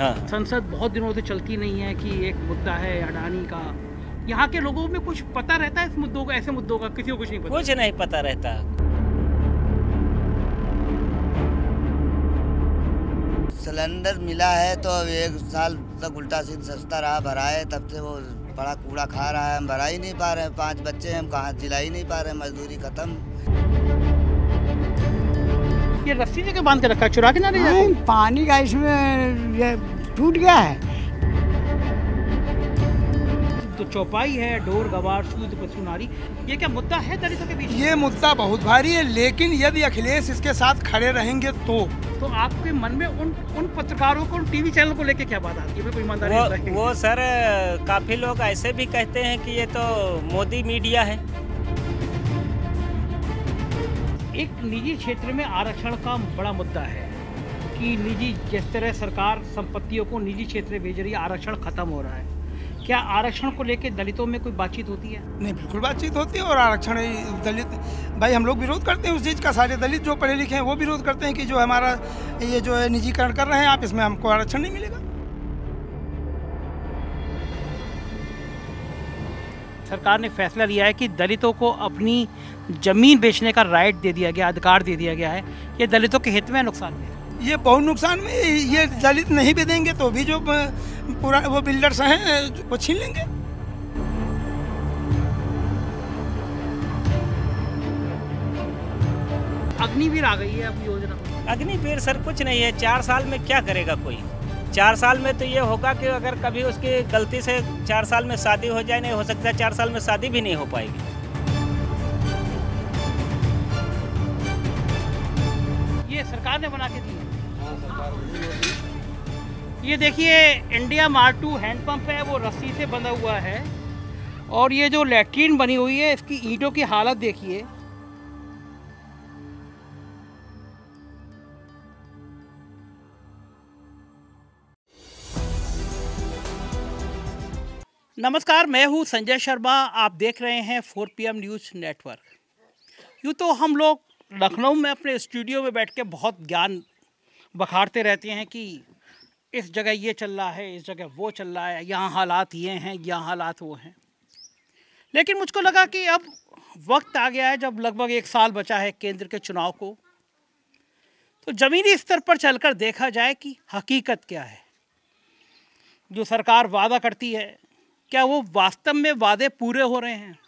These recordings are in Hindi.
हाँ। संसद बहुत दिनों से चलती नहीं है कि एक मुद्दा है अडानी का यहाँ के लोगों में कुछ पता रहता है इस मुद्दों का ऐसे मुद्दों का किसी को कुछ नहीं पता कुछ नहीं पता रहता सिलेंडर मिला है तो अब एक साल तक उल्टा सीध सस्ता रहा भरा है तब से वो बड़ा कूड़ा खा रहा है हम भरा ही नहीं पा रहे हैं पांच बच्चे हैं हम कहाँ जिला ही नहीं पा रहे मजदूरी खत्म ये रस्सी जगह बांध के रखा है चुरा के ना नहीं नहीं, पानी का इसमें टूट गया है तो चौपाई है डोर गवार सूद पशुनारी ये क्या मुद्दा है दलितों के बीच ये मुद्दा बहुत भारी है लेकिन यदि अखिलेश इसके साथ खड़े रहेंगे तो तो आपके मन में उन उन पत्रकारों को उन टीवी चैनल को लेके क्या बात आती है बिल्कुल ईमानदारी वो, वो सर काफी लोग ऐसे भी कहते हैं कि ये तो मोदी मीडिया है एक निजी क्षेत्र में आरक्षण का बड़ा मुद्दा है कि निजी जिस तरह सरकार संपत्तियों को निजी क्षेत्र में भेज रही है आरक्षण खत्म हो रहा है क्या आरक्षण को लेकर दलितों में कोई बातचीत होती है नहीं बिल्कुल बातचीत होती है और आरक्षण दलित भाई हम लोग विरोध करते हैं उस चीज़ का सारे दलित जो पढ़े लिखे हैं वो विरोध करते हैं कि जो हमारा ये जो है निजीकरण कर रहे हैं आप इसमें हमको आरक्षण नहीं मिलेगा सरकार ने फैसला लिया है कि दलितों को अपनी ज़मीन बेचने का राइट दे दिया गया अधिकार दे दिया गया है ये दलितों के हित में नुकसान है ये बहुत नुकसान में ये दलित नहीं भी देंगे तो भी जो पूरा वो बिल्डर्स हैं वो छीन लेंगे अग्निवीर आ गई है अब योजना अग्निवीर सर कुछ नहीं है चार साल में क्या करेगा कोई चार साल में तो ये होगा कि अगर कभी उसकी गलती से चार साल में शादी हो जाए नहीं हो सकता चार साल में शादी भी नहीं हो पाएगी ये सरकार ने बना के दी हाँ, ये देखिए इंडिया मार्ट टू हैंडपम्प है वो रस्सी से बंधा हुआ है और ये जो लेट्रीन बनी हुई है इसकी ईंटों की हालत देखिए नमस्कार मैं हूं संजय शर्मा आप देख रहे हैं 4 पीएम न्यूज़ नेटवर्क यूँ तो हम लोग लखनऊ में अपने स्टूडियो में बैठ के बहुत ज्ञान बखारते रहते हैं कि इस जगह ये चल रहा है इस जगह वो चल रहा है यहाँ हालात ये हैं यहाँ हालात वो हैं लेकिन मुझको लगा कि अब वक्त आ गया है जब लगभग एक साल बचा है केंद्र के चुनाव को तो ज़मीनी स्तर पर चलकर देखा जाए कि हकीकत क्या है जो सरकार वादा करती है क्या वो वास्तव में वादे पूरे हो रहे हैं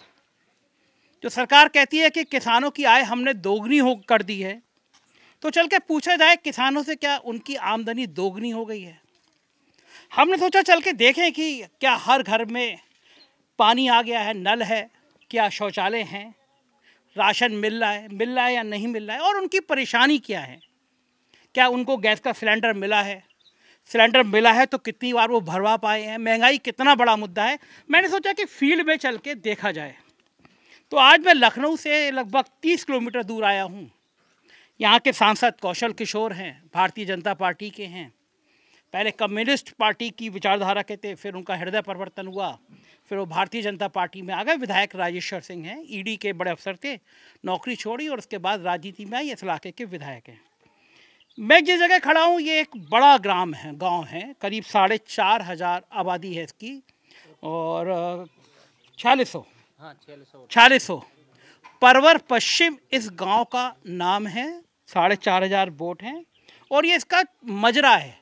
जो सरकार कहती है कि किसानों की आय हमने दोगुनी हो कर दी है तो चल के पूछा जाए किसानों से क्या उनकी आमदनी दोगुनी हो गई है हमने सोचा चल के देखें कि क्या हर घर में पानी आ गया है नल है क्या शौचालय हैं राशन मिल रहा है मिल रहा है या नहीं मिल रहा है और उनकी परेशानी क्या है क्या उनको गैस का सिलेंडर मिला है सिलेंडर मिला है तो कितनी बार वो भरवा पाए हैं महंगाई कितना बड़ा मुद्दा है मैंने सोचा कि फील्ड में चल के देखा जाए तो आज मैं लखनऊ से लगभग तीस किलोमीटर दूर आया हूँ यहाँ के सांसद कौशल किशोर हैं भारतीय जनता पार्टी के हैं पहले कम्युनिस्ट पार्टी की विचारधारा के थे फिर उनका हृदय परिवर्तन हुआ फिर वो भारतीय जनता पार्टी में आ गए विधायक राजेश्वर सिंह हैं ईडी e के बड़े अफसर थे नौकरी छोड़ी और उसके बाद राजनीति में आई इस इलाके के विधायक हैं मैं जिस जगह खड़ा हूँ ये एक बड़ा ग्राम है गांव है करीब साढ़े चार हज़ार आबादी है इसकी और हाँ, छियालीस सौ छियालीस सौ परवर पश्चिम इस गांव का नाम है साढ़े चार हज़ार बोट हैं और ये इसका मजरा है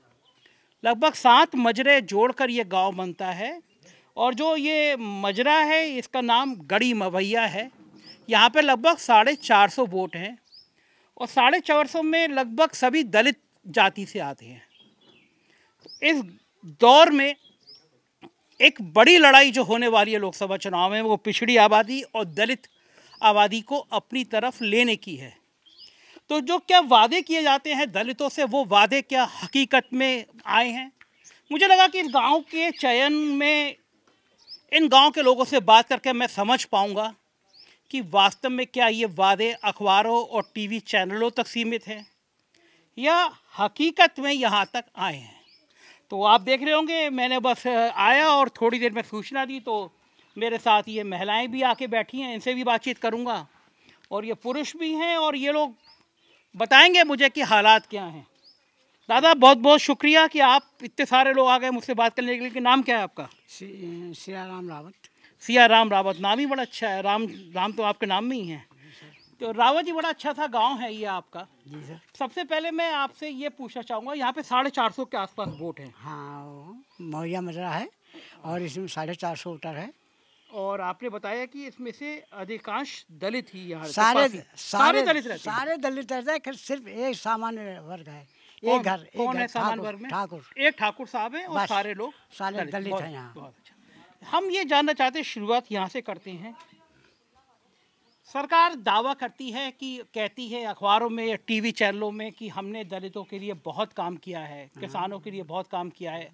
लगभग सात मजरे जोड़कर ये गांव बनता है और जो ये मजरा है इसका नाम गड़ी मवैया है यहाँ पे लगभग साढ़े चार सौ बोट हैं और साढ़े चार सौ में लगभग सभी दलित जाति से आते हैं इस दौर में एक बड़ी लड़ाई जो होने वाली है लोकसभा चुनाव में वो पिछड़ी आबादी और दलित आबादी को अपनी तरफ लेने की है तो जो क्या वादे किए जाते हैं दलितों से वो वादे क्या हकीकत में आए हैं मुझे लगा कि इस गांव के चयन में इन गांव के लोगों से बात करके मैं समझ पाऊँगा कि वास्तव में क्या ये वादे अखबारों और टीवी चैनलों तक सीमित हैं या हकीकत में यहाँ तक आए हैं तो आप देख रहे होंगे मैंने बस आया और थोड़ी देर में सूचना दी तो मेरे साथ ये महिलाएं भी आके बैठी हैं इनसे भी बातचीत करूँगा और ये पुरुष भी हैं और ये लोग बताएंगे मुझे कि हालात क्या हैं दादा बहुत बहुत शुक्रिया कि आप इतने सारे लोग आ गए मुझसे बात करने के लिए कि नाम क्या है आपका राम रावत सिया राम रावत नाम ही बड़ा अच्छा है राम राम तो आपके नाम में ही है तो रावत जी बड़ा अच्छा था गांव है ये आपका जी सर सबसे पहले मैं आपसे ये पूछना चाहूँगा यहाँ पे साढ़े चार सौ के आसपास वोट हैं हाँ मौया मजरा है और इसमें साढ़े चार सौ वोटर है और आपने बताया कि इसमें से अधिकांश दलित ही यहाँ सारे सारे दलित रहते सारे दलित रहते हैं सिर्फ एक सामान्य वर्ग है एक घर कौन है सामान्य वर्ग में ठाकुर एक ठाकुर साहब है और सारे लोग सारे दलित हैं यहाँ हम ये जानना चाहते हैं शुरुआत यहाँ से करते हैं सरकार दावा करती है कि कहती है अखबारों में या टीवी चैनलों में कि हमने दलितों के लिए बहुत काम किया है हम्म। किसानों के लिए बहुत काम किया है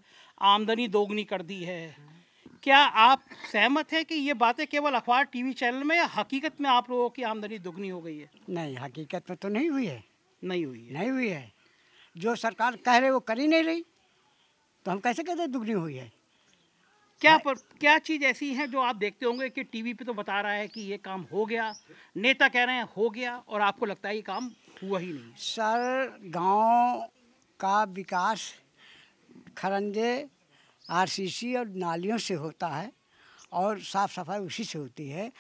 आमदनी दोगुनी कर दी है हम्म। क्या आप सहमत है कि ये बातें केवल अखबार टीवी चैनल में या हकीकत में आप लोगों की आमदनी दोगुनी हो गई है नहीं हकीकत में तो नहीं हुई है नहीं हुई नहीं हुई है जो सरकार कह रही वो कर ही नहीं रही तो हम कैसे कहते दुगनी हुई है क्या पर क्या चीज़ ऐसी है जो आप देखते होंगे कि टीवी पे तो बता रहा है कि ये काम हो गया नेता कह रहे हैं हो गया और आपको लगता है ये काम हुआ ही नहीं सर गांव का विकास खरंजे आरसीसी और नालियों से होता है और साफ सफाई उसी से होती है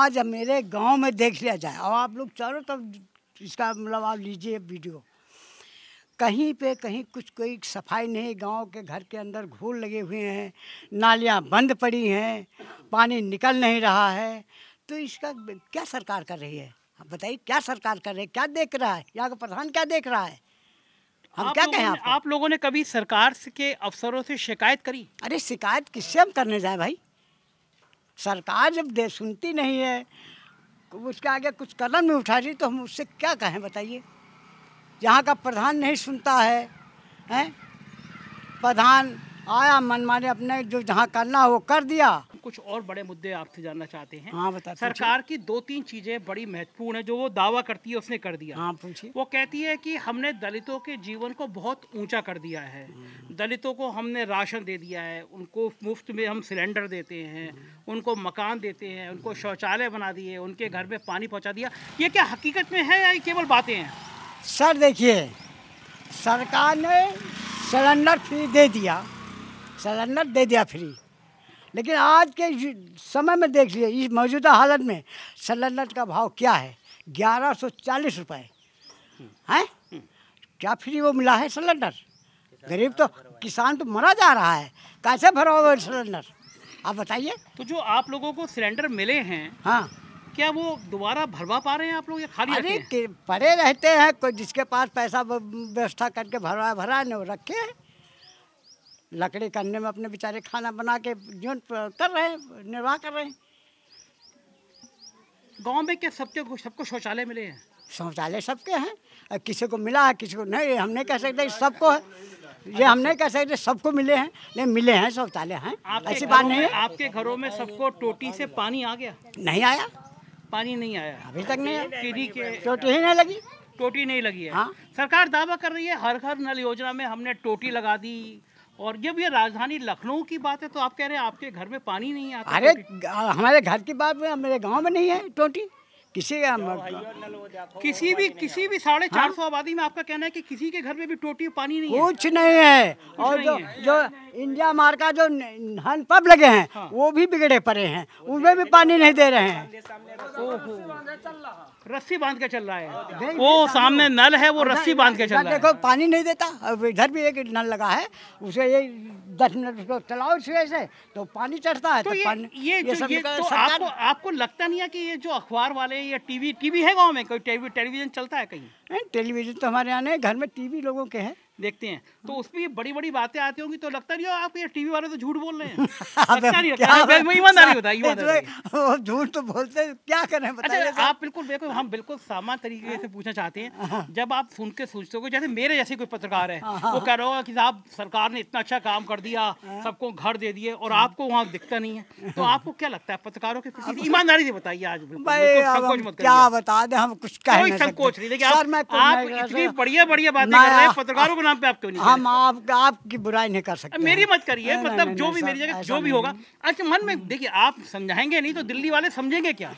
आज मेरे गांव में देख लिया जाए और आप लोग चारों तरफ इसका मतलब आप लीजिए वीडियो कहीं पे कहीं कुछ कोई सफाई नहीं गांव के घर के अंदर घूल लगे हुए हैं नालियां बंद पड़ी हैं पानी निकल नहीं रहा है तो इसका क्या सरकार कर रही है आप बताइए क्या सरकार कर रही है क्या देख रहा है यहाँ का प्रधान क्या देख रहा है हम क्या कहें आप आप लोगों ने कभी सरकार के अफसरों से शिकायत करी अरे शिकायत किससे हम करने जाए भाई सरकार जब दे सुनती नहीं है उसके आगे कुछ कदम नहीं उठा रही तो हम उससे क्या कहें बताइए जहाँ का प्रधान नहीं सुनता है हैं प्रधान आया मनमाने अपने जो जहाँ करना वो कर दिया कुछ और बड़े मुद्दे आपसे जानना चाहते हैं हाँ बता सरकार की दो तीन चीजें बड़ी महत्वपूर्ण है जो वो दावा करती है उसने कर दिया हाँ पूछिए वो कहती है कि हमने दलितों के जीवन को बहुत ऊंचा कर दिया है हाँ। दलितों को हमने राशन दे दिया है उनको मुफ्त में हम सिलेंडर देते हैं हाँ। उनको मकान देते हैं उनको शौचालय बना दिए उनके घर में पानी पहुँचा दिया ये क्या हकीकत में है या केवल बातें हैं सर देखिए सरकार ने सिलेंडर फ्री दे दिया सिलेंडर दे दिया फ्री लेकिन आज के समय में देख लिए इस मौजूदा हालत में सिलेंडर का भाव क्या है ग्यारह सौ चालीस रुपये हैं क्या फ्री वो मिला है सिलेंडर गरीब तो किसान तो मरा जा रहा है कैसे भरा सिलेंडर आप बताइए तो जो आप लोगों को सिलेंडर मिले हैं हाँ क्या वो दोबारा भरवा पा रहे हैं आप लोग ये खाली अरे पड़े रहते हैं कोई जिसके पास पैसा व्यवस्था करके भरवा भरा ने रखे हैं लकड़ी करने में अपने बेचारे खाना बना के जीवन कर रहे हैं निर्वाह कर रहे हैं गांव में क्या सबके सबको शौचालय मिले हैं शौचालय सबके हैं किसी को मिला है किसी को नहीं हम नहीं कह सकते सबको है ये हम नहीं कह सकते सबको मिले हैं नहीं मिले हैं शौचालय हैं ऐसी बात नहीं है आपके घरों में सबको टोटी से पानी आ गया नहीं आया पानी नहीं आया अभी तक नहीं सीढ़ी के टोटी नहीं लगी टोटी नहीं लगी है हाँ? सरकार दावा कर रही है हर घर नल योजना में हमने टोटी लगा दी और जब ये राजधानी लखनऊ की बात है तो आप कह रहे हैं आपके घर में पानी नहीं आता अरे हमारे घर की बात में मेरे गाँव में नहीं है टोटी किसी का किसी भी किसी भी साढ़े चार सौ आबादी में आपका कहना है कि किसी के घर में भी टोटी पानी नहीं कुछ है। नहीं है और जो जो इंडिया मार का जो हैंड पंप लगे हैं हाँ। वो भी बिगड़े पड़े हैं उनमें भी पानी नहीं दे रहे हैं रस्सी बांध के चल रहा है वो सामने नल है वो रस्सी बांध के चल रहा है देखो पानी नहीं देता अब इधर भी एक नल लगा है उसे ये दस मिनट उसको चलाओ वजह से तो पानी चढ़ता है तो, तो ये, तो आपको आपको लगता नहीं है कि ये जो अखबार वाले ये टीवी टीवी है गाँव में कोई टेलीविजन चलता है कहीं टेलीविजन तो हमारे यहाँ नहीं घर में टीवी लोगों के हैं देखते हैं तो हाँ। उसमें ये बड़ी बड़ी बातें आती होंगी तो लगता नहीं हो आप ये टीवी वाले तो झूठ बोल रहे हैं ईमानदारी होता है झूठ तो बोलते हैं क्या करें अच्छा आप बिल्कुल बिल्कुल हम बिल्कुल सामान्य तरीके से पूछना चाहते हैं हाँ। जब आप सुन के सोचते हो जैसे मेरे जैसे कोई पत्रकार है हाँ। वो कह रहा होगा कि साहब सरकार ने इतना अच्छा काम कर दिया सबको घर दे दिए और आपको वहाँ दिखता नहीं है तो आपको क्या लगता है पत्रकारों के ईमानदारी से बताइए आज क्या बता दे हम कुछ संकोच नहीं देखिए आप इतनी बढ़िया बढ़िया बातें कर रहे हैं पत्रकारों को नाम पे आप क्यों नहीं हम हाँ, आप, आपकी बुराई नहीं कर सकते मेरी मत करिए मतलब जो भी मेरी जगह जो भी होगा अच्छा मन में देखिए आप समझाएंगे नहीं तो दिल्ली वाले समझेंगे क्या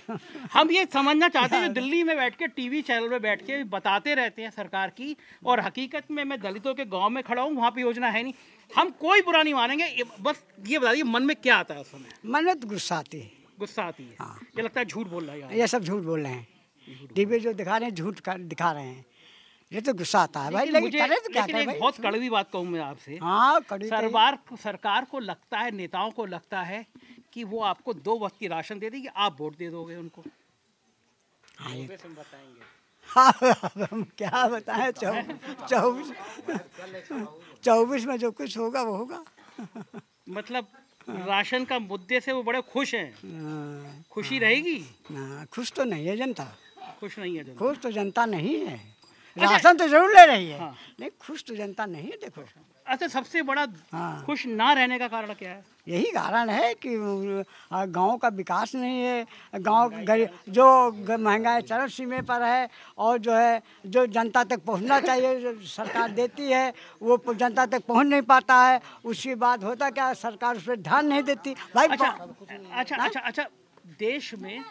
हम ये समझना चाहते हैं जो हाँ। दिल्ली में बैठ के टीवी चैनल में बैठ के बताते रहते हैं सरकार की और हकीकत में मैं दलितों के गाँव में खड़ा हूँ वहाँ पर योजना है नहीं हम कोई बुरा नहीं मानेंगे बस ये बताइए मन में क्या आता है उस समय मन में तो गुस्सा आती है गुस्सा आती है हाँ। ये लगता है झूठ बोल रहा है ये सब झूठ बोल रहे हैं टीवी जो दिखा रहे हैं झूठ दिखा रहे हैं ये तो गुस्सा आता है भाई लेकिन, लेकिन, तो लेकिन एक बहुत कड़वी बात कहूँ मैं आपसे हाँ कड़ी सरकार सरकार को लगता है नेताओं को लगता है कि वो आपको दो वक्त की राशन दे देगी आप वोट दे दोगे उनको हाँ बताएंगे हाँ, हम क्या बताएं चौबीस चौबीस में जो कुछ होगा वो होगा मतलब राशन का मुद्दे से वो बड़े खुश हैं हाँ। खुशी रहेगी ना हाँ, खुश तो नहीं है जनता खुश नहीं है खुश तो जनता नहीं है राशन अच्छा। तो जरूर ले रही है हाँ। नहीं खुश तो जनता नहीं है देखो अच्छा सबसे बड़ा हाँ। खुश ना रहने का कारण क्या है यही कारण है कि गांव का विकास नहीं है गांव गरीब जो महंगाई चरम सीमे पर है और जो है जो जनता तक पहुंचना चाहिए जो सरकार देती है वो जनता तक पहुंच नहीं पाता है उसके बाद होता क्या सरकार उस पर ध्यान नहीं देती भाई अच्छा अच्छा, अच्छा अच्छा अच्छा देश में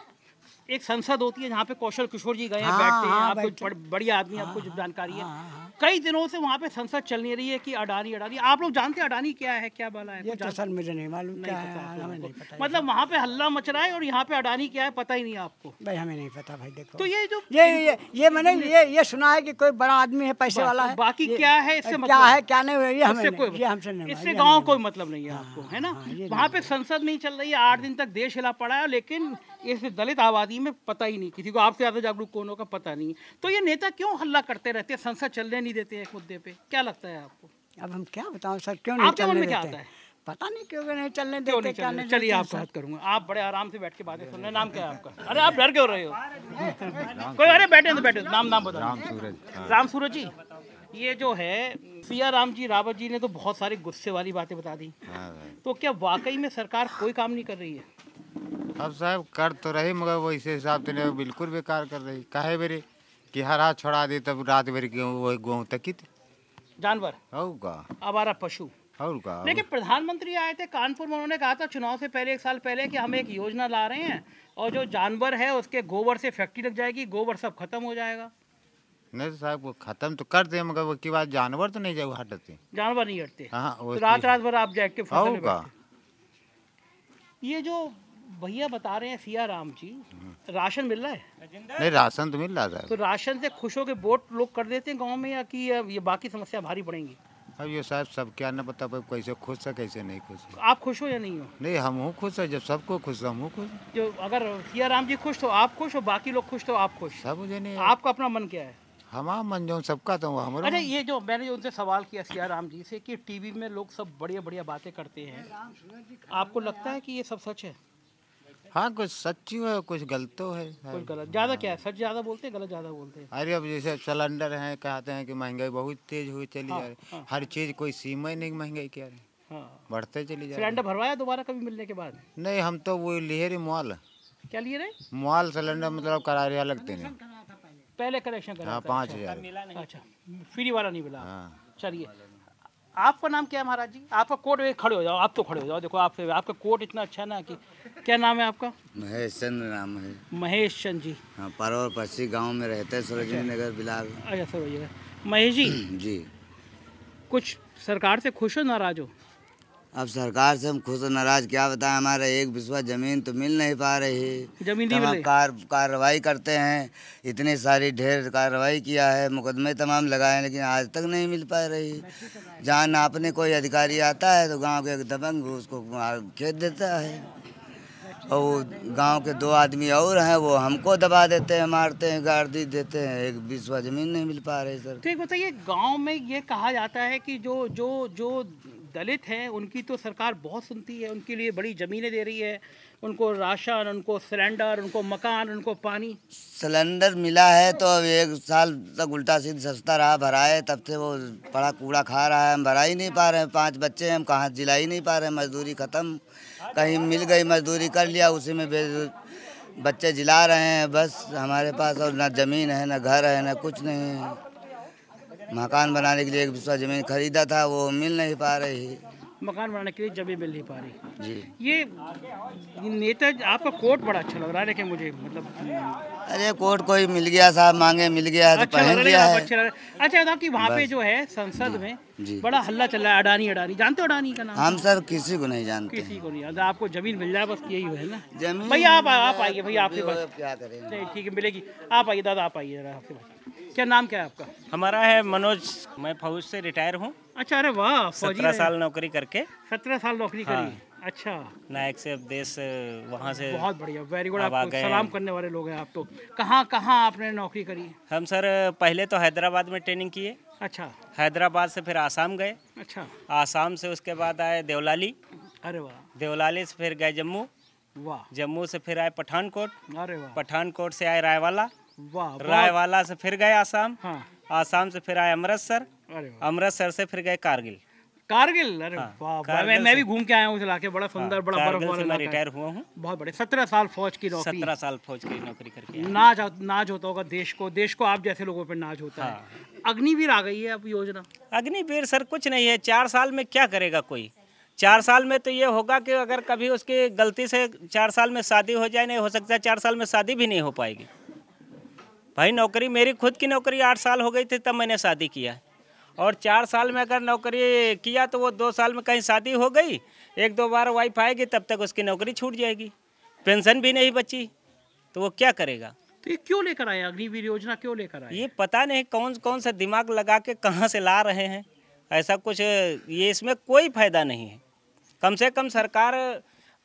एक संसद होती है जहाँ पे कौशल किशोर जी गए हैं हाँ, बैठते हैं हाँ, आपको बढ़िया आदमी आपको हाँ, जो जानकारी है कई दिनों से वहाँ पे संसद चल नहीं रही है कि अडानी अडानी आप लोग जानते हैं अडानी क्या है क्या बाला है ये तो सर मुझे नहीं मालूम क्या है नहीं पता मतलब वहाँ पे हल्ला मच रहा है और यहाँ पे अडानी क्या है पता ही नहीं आपको भाई हमें नहीं पता भाई देखो तो ये जो ये ये ये मैंने ये ये सुना है कि कोई बड़ा आदमी है पैसे वाला है बाकी क्या है इससे क्या मतलब- है क्या नहीं हुआ हमसे नहीं इससे गाँव कोई मतलब नहीं है आपको है ना वहाँ पे संसद नहीं चल रही है आठ दिन तक देश हिला पड़ा है लेकिन इस दलित आबादी में पता ही नहीं किसी को आपसे ज़्यादा जागरूक कौन होगा पता नहीं तो ये नेता क्यों हल्ला करते रहते हैं संसद चलने नहीं देते एक मुद्दे पे क्या लगता है आपको अब हम क्या बताओ सर क्यों नहीं चलने देते है पता नहीं क्यों नहीं चलने देते क्या नहीं चलिए आप बात करूंगा आप बड़े आराम से बैठ के बातें सुन रहे नाम क्या है आपका अरे आप डर क्यों रहे हो कोई अरे बैठे तो बैठे नाम नाम बताओ राम सूरज राम सूरज जी ये जो है सिया राम जी रावत जी ने तो बहुत सारी गुस्से वाली बातें बता दी हाँ, हाँ। तो क्या वाकई में सरकार कोई काम नहीं कर रही है अब साहब कर तो रही मगर वो इसे हिसाब से नहीं बिल्कुल बेकार कर रही कहे बेरे कि हरा छोड़ा दे तब रात भर गेहूँ वो गेहूँ तकित तो। जानवर होगा आवारा पशु होगा लेकिन प्रधानमंत्री आए थे कानपुर में उन्होंने कहा था चुनाव से पहले एक साल पहले कि हम एक योजना ला रहे हैं और जो जानवर है उसके गोबर से फैक्ट्री लग जाएगी गोबर सब खत्म हो जाएगा नहीं तो साहब वो खत्म तो कर दे मगर वो की बात जानवर तो नहीं जाए हटते जानवर नहीं हटते हाँ, हाँ तो रात रात भर आप जाके होगा ये जो भैया बता रहे हैं सिया राम जी हम्म। राशन मिल रहा है नहीं राशन तो मिल रहा था तो राशन से खुश हो के वोट लोग कर देते हैं गांव में या कि ये बाकी समस्या भारी पड़ेंगी अब ये साहब सब क्या ना पता पर कैसे खुश है कैसे नहीं खुश आप खुश हो या नहीं हो नहीं हम हूँ खुश है जब सबको खुश हम हूँ खुश जो अगर सिया राम जी खुश तो आप खुश हो बाकी लोग खुश तो आप खुश सब मुझे नहीं आपका अपना मन क्या है हमाम मन जो सबका तो हमारा अच्छा, अरे ये जो मैंने जो उनसे सवाल किया सिया राम जी से कि टीवी में लोग सब बढ़िया बढ़िया बातें करते हैं आपको लगता है कि ये सब सच है हाँ कुछ सच्ची है कुछ गलत तो है कुछ गलत ज़्यादा क्या है सच ज़्यादा बोलते हैं गलत ज़्यादा बोलते हैं अरे अब जैसे सिलेंडर है कहते हैं कि महंगाई बहुत तेज हुई चली जा हाँ, रही हाँ। हर चीज़ कोई सीमा ही नहीं महंगाई क्या आ रही हाँ। बढ़ते चली जा सिलेंडर भरवाया दोबारा कभी मिलने के बाद नहीं हम तो वो लिए रही मॉल क्या लिए रहे मॉल सिलेंडर मतलब करारिया लगते नहीं पहले कलेक्शन करा हाँ, पाँच अच्छा। हजार अच्छा फ्री वाला नहीं मिला हाँ। चलिए आपका नाम क्या है महाराज जी आपका कोट खड़े हो जाओ आप तो खड़े हो जाओ देखो आप आपका कोट इतना अच्छा है ना कि क्या नाम है आपका महेश चंद नाम है महेश चंद जी हाँ परवर पश्चिम गांव में रहते हैं सरोजनी नगर अच्छा। बिलाल अच्छा सरोजनी महेश जी जी कुछ सरकार से खुश हो नाराज हो अब सरकार से हम खुश नाराज क्या बताएं हमारा एक विश्वा जमीन तो मिल नहीं पा रही है जमीन तो कार कार्रवाई करते हैं इतने सारी ढेर कार्रवाई किया है मुकदमे तमाम लगाए लेकिन आज तक नहीं मिल पा रही जहाँ नापने कोई अधिकारी आता है तो गांव के एक दबंग उसको खेत देता है और गांव के दो आदमी और हैं वो हमको दबा देते हैं मारते हैं गाड़ी देते हैं एक बीसवा जमीन नहीं मिल पा रही सर ठीक तो बताइए गांव में ये कहा जाता है कि जो जो जो दलित हैं उनकी तो सरकार बहुत सुनती है उनके लिए बड़ी ज़मीनें दे रही है उनको राशन उनको सिलेंडर उनको मकान उनको पानी सिलेंडर मिला है तो अब एक साल तक उल्टा सीध सस्ता रहा भरा है तब से वो बड़ा कूड़ा खा रहा है हम भरा ही नहीं पा रहे हैं पाँच बच्चे हम कहाँ जिला ही नहीं पा रहे हैं मजदूरी ख़त्म कहीं मिल गई मजदूरी कर लिया उसी में बच्चे जिला रहे हैं बस हमारे पास और ना ज़मीन है ना घर है ना कुछ नहीं है मकान बनाने के लिए एक दूसरा जमीन खरीदा था वो मिल नहीं पा रही मकान बनाने के लिए जमीन मिल नहीं पा रही जी ये नेता आपका कोर्ट बड़ा अच्छा लग रहा है लेकिन मुझे मतलब हम्म। अरे कोर्ट कोई मिल गया साहब मांगे मिल गया तो अच्छा है अच्छा पहन गया है अच्छा अच्छा बताओ कि वहाँ पे जो है संसद में बड़ा हल्ला चल रहा है अडानी अडानी जानते हो अडानी का नाम हम सर किसी को नहीं जानते किसी को नहीं जानते आपको जमीन मिल जाए बस यही है ना जमीन भैया आप आप आइए भैया आपसे क्या करें ठीक है मिलेगी आप आइए दादा आप आइए आपसे क्या नाम क्या है आपका हमारा है मनोज मैं फौज से रिटायर हूँ अच्छा अरे वाह सत्रह साल नौकरी करके सत्रह साल नौकरी हाँ। करी अच्छा नायक से देश वहाँ से बहुत बढ़िया वेरी गुड आपको सलाम करने वाले लोग हैं आप तो कहाँ कहाँ आपने नौकरी करी हम सर पहले तो हैदराबाद में ट्रेनिंग किए अच्छा हैदराबाद से फिर आसाम गए अच्छा आसाम से उसके बाद आए देवलाली अरे वाह देवलाली से फिर गए जम्मू वाह जम्मू से फिर आए पठानकोट अरे वाह पठानकोट से आए रायवाला रायवाला से फिर गए आसाम हाँ। आसाम से फिर आए अमृतसर अमृतसर से फिर गए कारगिल कारगिल अरे हाँ, वाह मैं, भी घूम के आया हूँ इलाके बड़ा हाँ, सुंदर बड़ा बर्फ वाला रिटायर हुआ हूँ बहुत बड़े सत्रह साल फौज की नौकरी सत्रह साल फौज की नौकरी करके नाच नाच होता होगा देश को देश को आप जैसे लोगों पर नाच होता है हाँ। अग्निवीर आ गई है अब योजना अग्निवीर सर कुछ नहीं है चार साल में क्या करेगा कोई चार साल में तो ये होगा कि अगर कभी उसकी गलती से चार साल में शादी हो जाए नहीं हो सकता चार साल में शादी भी नहीं हो पाएगी भाई नौकरी मेरी खुद की नौकरी आठ साल हो गई थी तब मैंने शादी किया और चार साल में अगर नौकरी किया तो वो दो साल में कहीं शादी हो गई एक दो बार वाइफ आएगी तब तक उसकी नौकरी छूट जाएगी पेंशन भी नहीं बची तो वो क्या करेगा तो ये क्यों लेकर आए अग्निवीर योजना क्यों लेकर आए ये पता नहीं कौन कौन सा दिमाग लगा के कहाँ से ला रहे हैं ऐसा कुछ ये इसमें कोई फायदा नहीं है कम से कम सरकार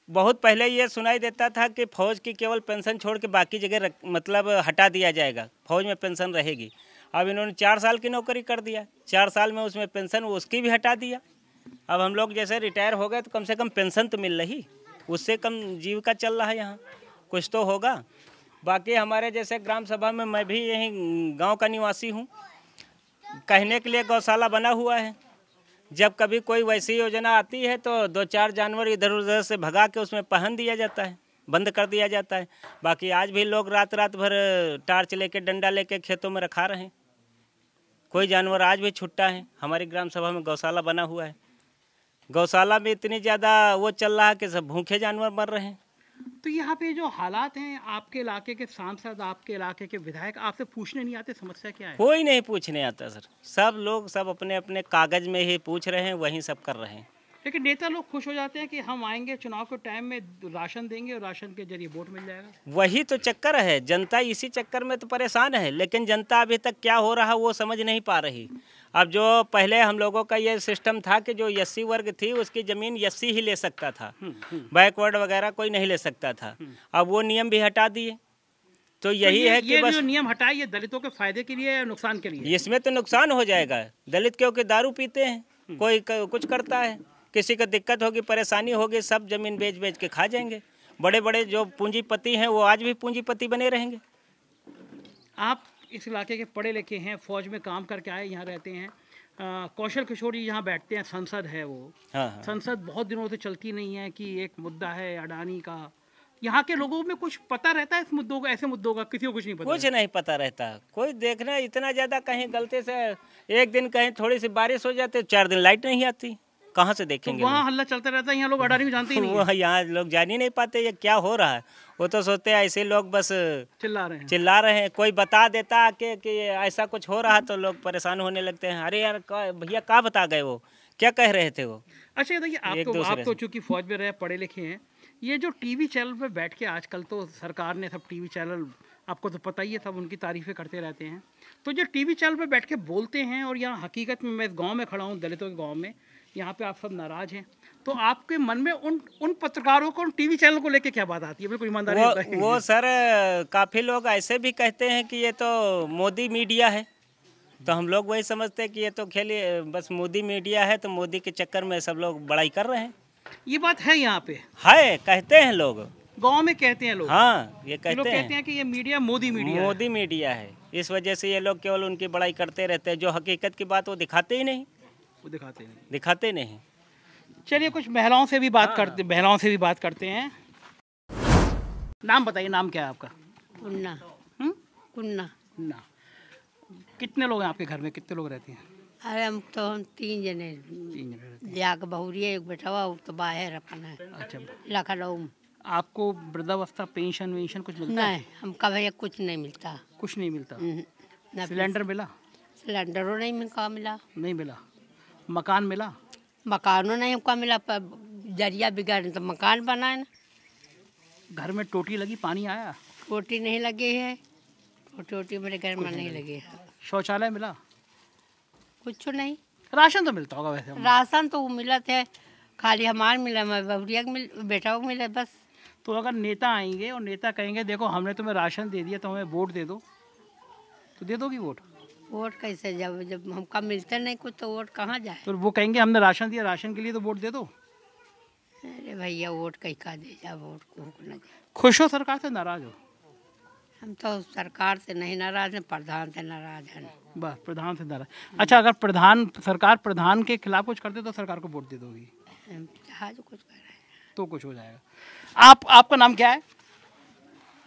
बहुत पहले ये सुनाई देता था कि फ़ौज की केवल पेंशन छोड़ के बाकी जगह रख मतलब हटा दिया जाएगा फौज में पेंशन रहेगी अब इन्होंने चार साल की नौकरी कर दिया चार साल में उसमें पेंशन उसकी भी हटा दिया अब हम लोग जैसे रिटायर हो गए तो कम से कम पेंशन तो मिल रही उससे कम जीविका चल रहा है यहाँ कुछ तो होगा बाकी हमारे जैसे ग्राम सभा में मैं भी यहीं गांव का निवासी हूँ कहने के लिए गौशाला बना हुआ है जब कभी कोई वैसी योजना आती है तो दो चार जानवर इधर उधर से भगा के उसमें पहन दिया जाता है बंद कर दिया जाता है बाकी आज भी लोग रात रात भर टार्च लेके डंडा लेके खेतों में रखा रहे हैं कोई जानवर आज भी छुट्टा है हमारी ग्राम सभा में गौशाला बना हुआ है गौशाला में इतनी ज़्यादा वो चल रहा है कि सब भूखे जानवर मर रहे हैं तो यहाँ पे जो हालात हैं आपके इलाके के सांसद आपके इलाके के विधायक आपसे पूछने नहीं आते समस्या क्या है कोई नहीं पूछने आता सर सब लोग सब अपने अपने कागज में ही पूछ रहे हैं वहीं सब कर रहे हैं लेकिन नेता लोग खुश हो जाते हैं कि हम आएंगे चुनाव के टाइम में राशन देंगे और राशन के जरिए वोट मिल जाएगा वही तो चक्कर है जनता इसी चक्कर में तो परेशान है लेकिन जनता अभी तक क्या हो रहा वो समझ नहीं पा रही अब जो पहले हम लोगों का ये सिस्टम था कि जो यस्सी वर्ग थी उसकी ज़मीन यस्सी ही ले सकता था बैकवर्ड हम्म, हम्म। वगैरह कोई नहीं ले सकता था हम्म। अब वो नियम भी हटा दिए तो, तो यही तो ये, है कि ये बस नियम हटाए ये दलितों के फायदे के लिए या नुकसान के लिए इसमें तो नुकसान हो जाएगा दलित क्योंकि दारू पीते हैं कोई कुछ करता है किसी को दिक्कत होगी परेशानी होगी सब जमीन बेच बेच के खा जाएंगे बड़े बड़े जो पूंजीपति हैं वो आज भी पूंजीपति बने रहेंगे आप इस इलाके के पढ़े लिखे हैं फौज में काम करके आए यहाँ रहते हैं आ, कौशल किशोर जी यहाँ बैठते हैं संसद है वो हाँ, हाँ। संसद बहुत दिनों से चलती नहीं है कि एक मुद्दा है अडानी का यहाँ के लोगों में कुछ पता रहता है इस मुद्दों का ऐसे मुद्दों का किसी को कुछ नहीं पता कुछ नहीं पता रहता कोई देखना इतना ज़्यादा कहीं गलती से एक दिन कहीं थोड़ी सी बारिश हो जाती चार दिन लाइट नहीं आती कहाँ से तो देखेंगे तो वहाँ हल्ला चलता रहता है यहाँ लोग अडानी को जानते ही नहीं वो यहाँ लोग जान ही नहीं पाते ये क्या हो रहा है वो तो सोचते हैं ऐसे लोग बस चिल्ला रहे हैं चिल्ला रहे हैं कोई बता देता कि कि ऐसा कुछ हो रहा तो लोग परेशान होने लगते हैं अरे यार भैया कहाँ बता गए वो क्या कह रहे थे वो अच्छा देखिए आपको आप तो, तो चूँकि फौज में रहे पढ़े लिखे हैं ये जो टीवी चैनल पर बैठ के आजकल तो सरकार ने सब टीवी चैनल आपको तो पता ही है सब उनकी तारीफें करते रहते हैं तो जो टीवी चैनल पर बैठ के बोलते हैं और यहाँ हकीकत में मैं गांव में खड़ा हूँ दलितों के गाँव में यहाँ पे आप सब नाराज हैं तो आपके मन में उन उन पत्रकारों को उन टीवी चैनल को लेके क्या बात आती है बिल्कुल ईमानदारी वो, वो सर काफ़ी लोग ऐसे भी कहते हैं कि ये तो मोदी मीडिया है तो हम लोग वही समझते हैं कि ये तो खेलिए बस मोदी मीडिया है तो मोदी के चक्कर में सब लोग बड़ाई कर रहे हैं ये बात है यहाँ पे है कहते हैं लोग गांव में कहते हैं लोग हाँ ये कहते, लोग हैं। कहते हैं कि ये media Modi media Modi media है इस वजह से ये लोग केवल उनकी बड़ाई करते रहते हैं जो हकीकत की बात वो दिखाते ही नहीं वो दिखाते नहीं दिखाते नहीं चलिए कुछ महिलाओं से भी बात हाँ। करते महिलाओं से भी बात करते हैं नाम बताइए नाम क्या है आपका कुन्ना हम्म? कुन्ना कुन्ना कितने लोग हैं आपके घर में कितने लोग रहते हैं अरे हम तो हम तीन जने तीन जने जा बहुरी एक बेटा हुआ तो बाहर अपना है अच्छा लखनऊ आपको वृद्धावस्था पेंशन वेंशन कुछ मिलता नहीं हम कभी कुछ नहीं मिलता कुछ नहीं मिलता हम्म, हम्म। सिलेंडर मिला सिलेंडरों नहीं मिला नहीं मिला मकान मिला मकानों नहीं हमको मिला पर जरिया बिगाड़ तो मकान बनाए ना घर में टोटी लगी पानी आया टोटी नहीं लगी है टोटी मेरे घर में नहीं लगी है शौचालय मिला कुछ नहीं राशन तो मिलता होगा वैसे राशन तो मिला थे खाली हमारे मिला मैं बबरिया मिल बेटा को मिला बस तो अगर नेता आएंगे और नेता कहेंगे देखो हमने तुम्हें राशन दे दिया तो हमें वोट दे दो तो दे दोगी वोट वोट कैसे जब जब हमका मिलता नहीं कुछ तो वोट कहाँ जाए तो वो कहेंगे हमने राशन दिया राशन के लिए तो वोट दे दो अरे भैया वोट कहीं का दे जा वोट को ना खुश हो सरकार से नाराज हो हम तो सरकार से नहीं नाराज हैं प्रधान से नाराज हैं बस प्रधान से नाराज अच्छा अगर प्रधान सरकार प्रधान के खिलाफ कुछ करते तो सरकार को वोट दे दोगी जो कुछ कर रहे हैं तो कुछ हो जाएगा आप आपका नाम क्या है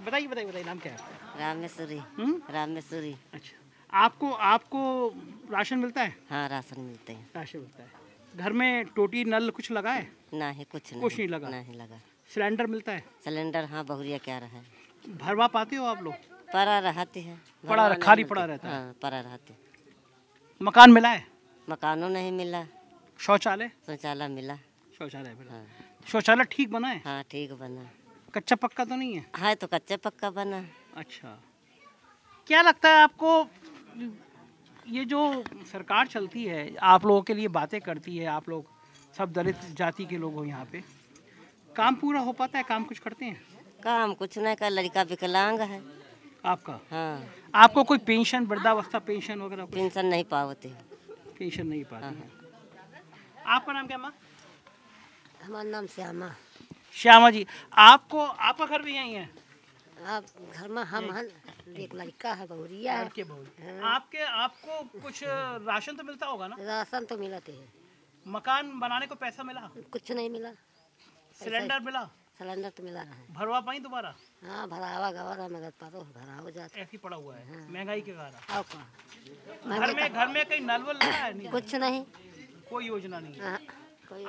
बताइए बताइए बताइए नाम क्या है रामेश्वरी हम्म? रामेश्वरी अच्छा आपको आपको राशन मिलता है हाँ राशन मिलते हैं राशन मिलता है घर में टोटी नल कुछ लगा है ना ही कुछ नहीं कुछ नहीं लगा ना ही लगा सिलेंडर मिलता है सिलेंडर हाँ बहुरिया क्या रहा है भरवा पाते हो आप लोग पड़ा रहते हैं पड़ा खाली पड़ा रहता है हाँ, पड़ा रहते मकान मिला है मकानों नहीं मिला शौचालय शौचालय मिला शौचालय मिला हाँ। शौचालय ठीक बना है हाँ ठीक बना कच्चा पक्का तो नहीं है हाँ तो कच्चा पक्का बना अच्छा क्या लगता है आपको ये जो सरकार चलती है आप लोगों के लिए बातें करती है आप लोग सब दलित जाति के लोग हो यहाँ पे काम पूरा हो पाता है काम कुछ करते हैं काम कुछ नहीं कर लड़का विकलांग है आपका हाँ आपको कोई पेंशन वृद्धावस्था पेंशन वगैरह पेंशन नहीं पाते पेंशन नहीं पाते हाँ। आपका नाम क्या माँ हमारा नाम श्यामा श्यामा जी आपको आपका घर भी यहीं है आप घर में हम हन हम्म। एक लड़का है बहुरिया है हाँ। आपके आपको कुछ राशन तो मिलता होगा ना राशन तो मिलाते हैं मकान बनाने को पैसा मिला कुछ नहीं मिला सिलेंडर मिला सिलेंडर तो मिला है भरवा पाई दोबारा हाँ भरावा गवारा मगर पारो हो जाता ऐसी पड़ा हुआ है हाँ। महंगाई के कारण घर में तो- घर में कहीं नलवल लगा है नहीं कुछ नहीं कोई योजना नहीं हाँ,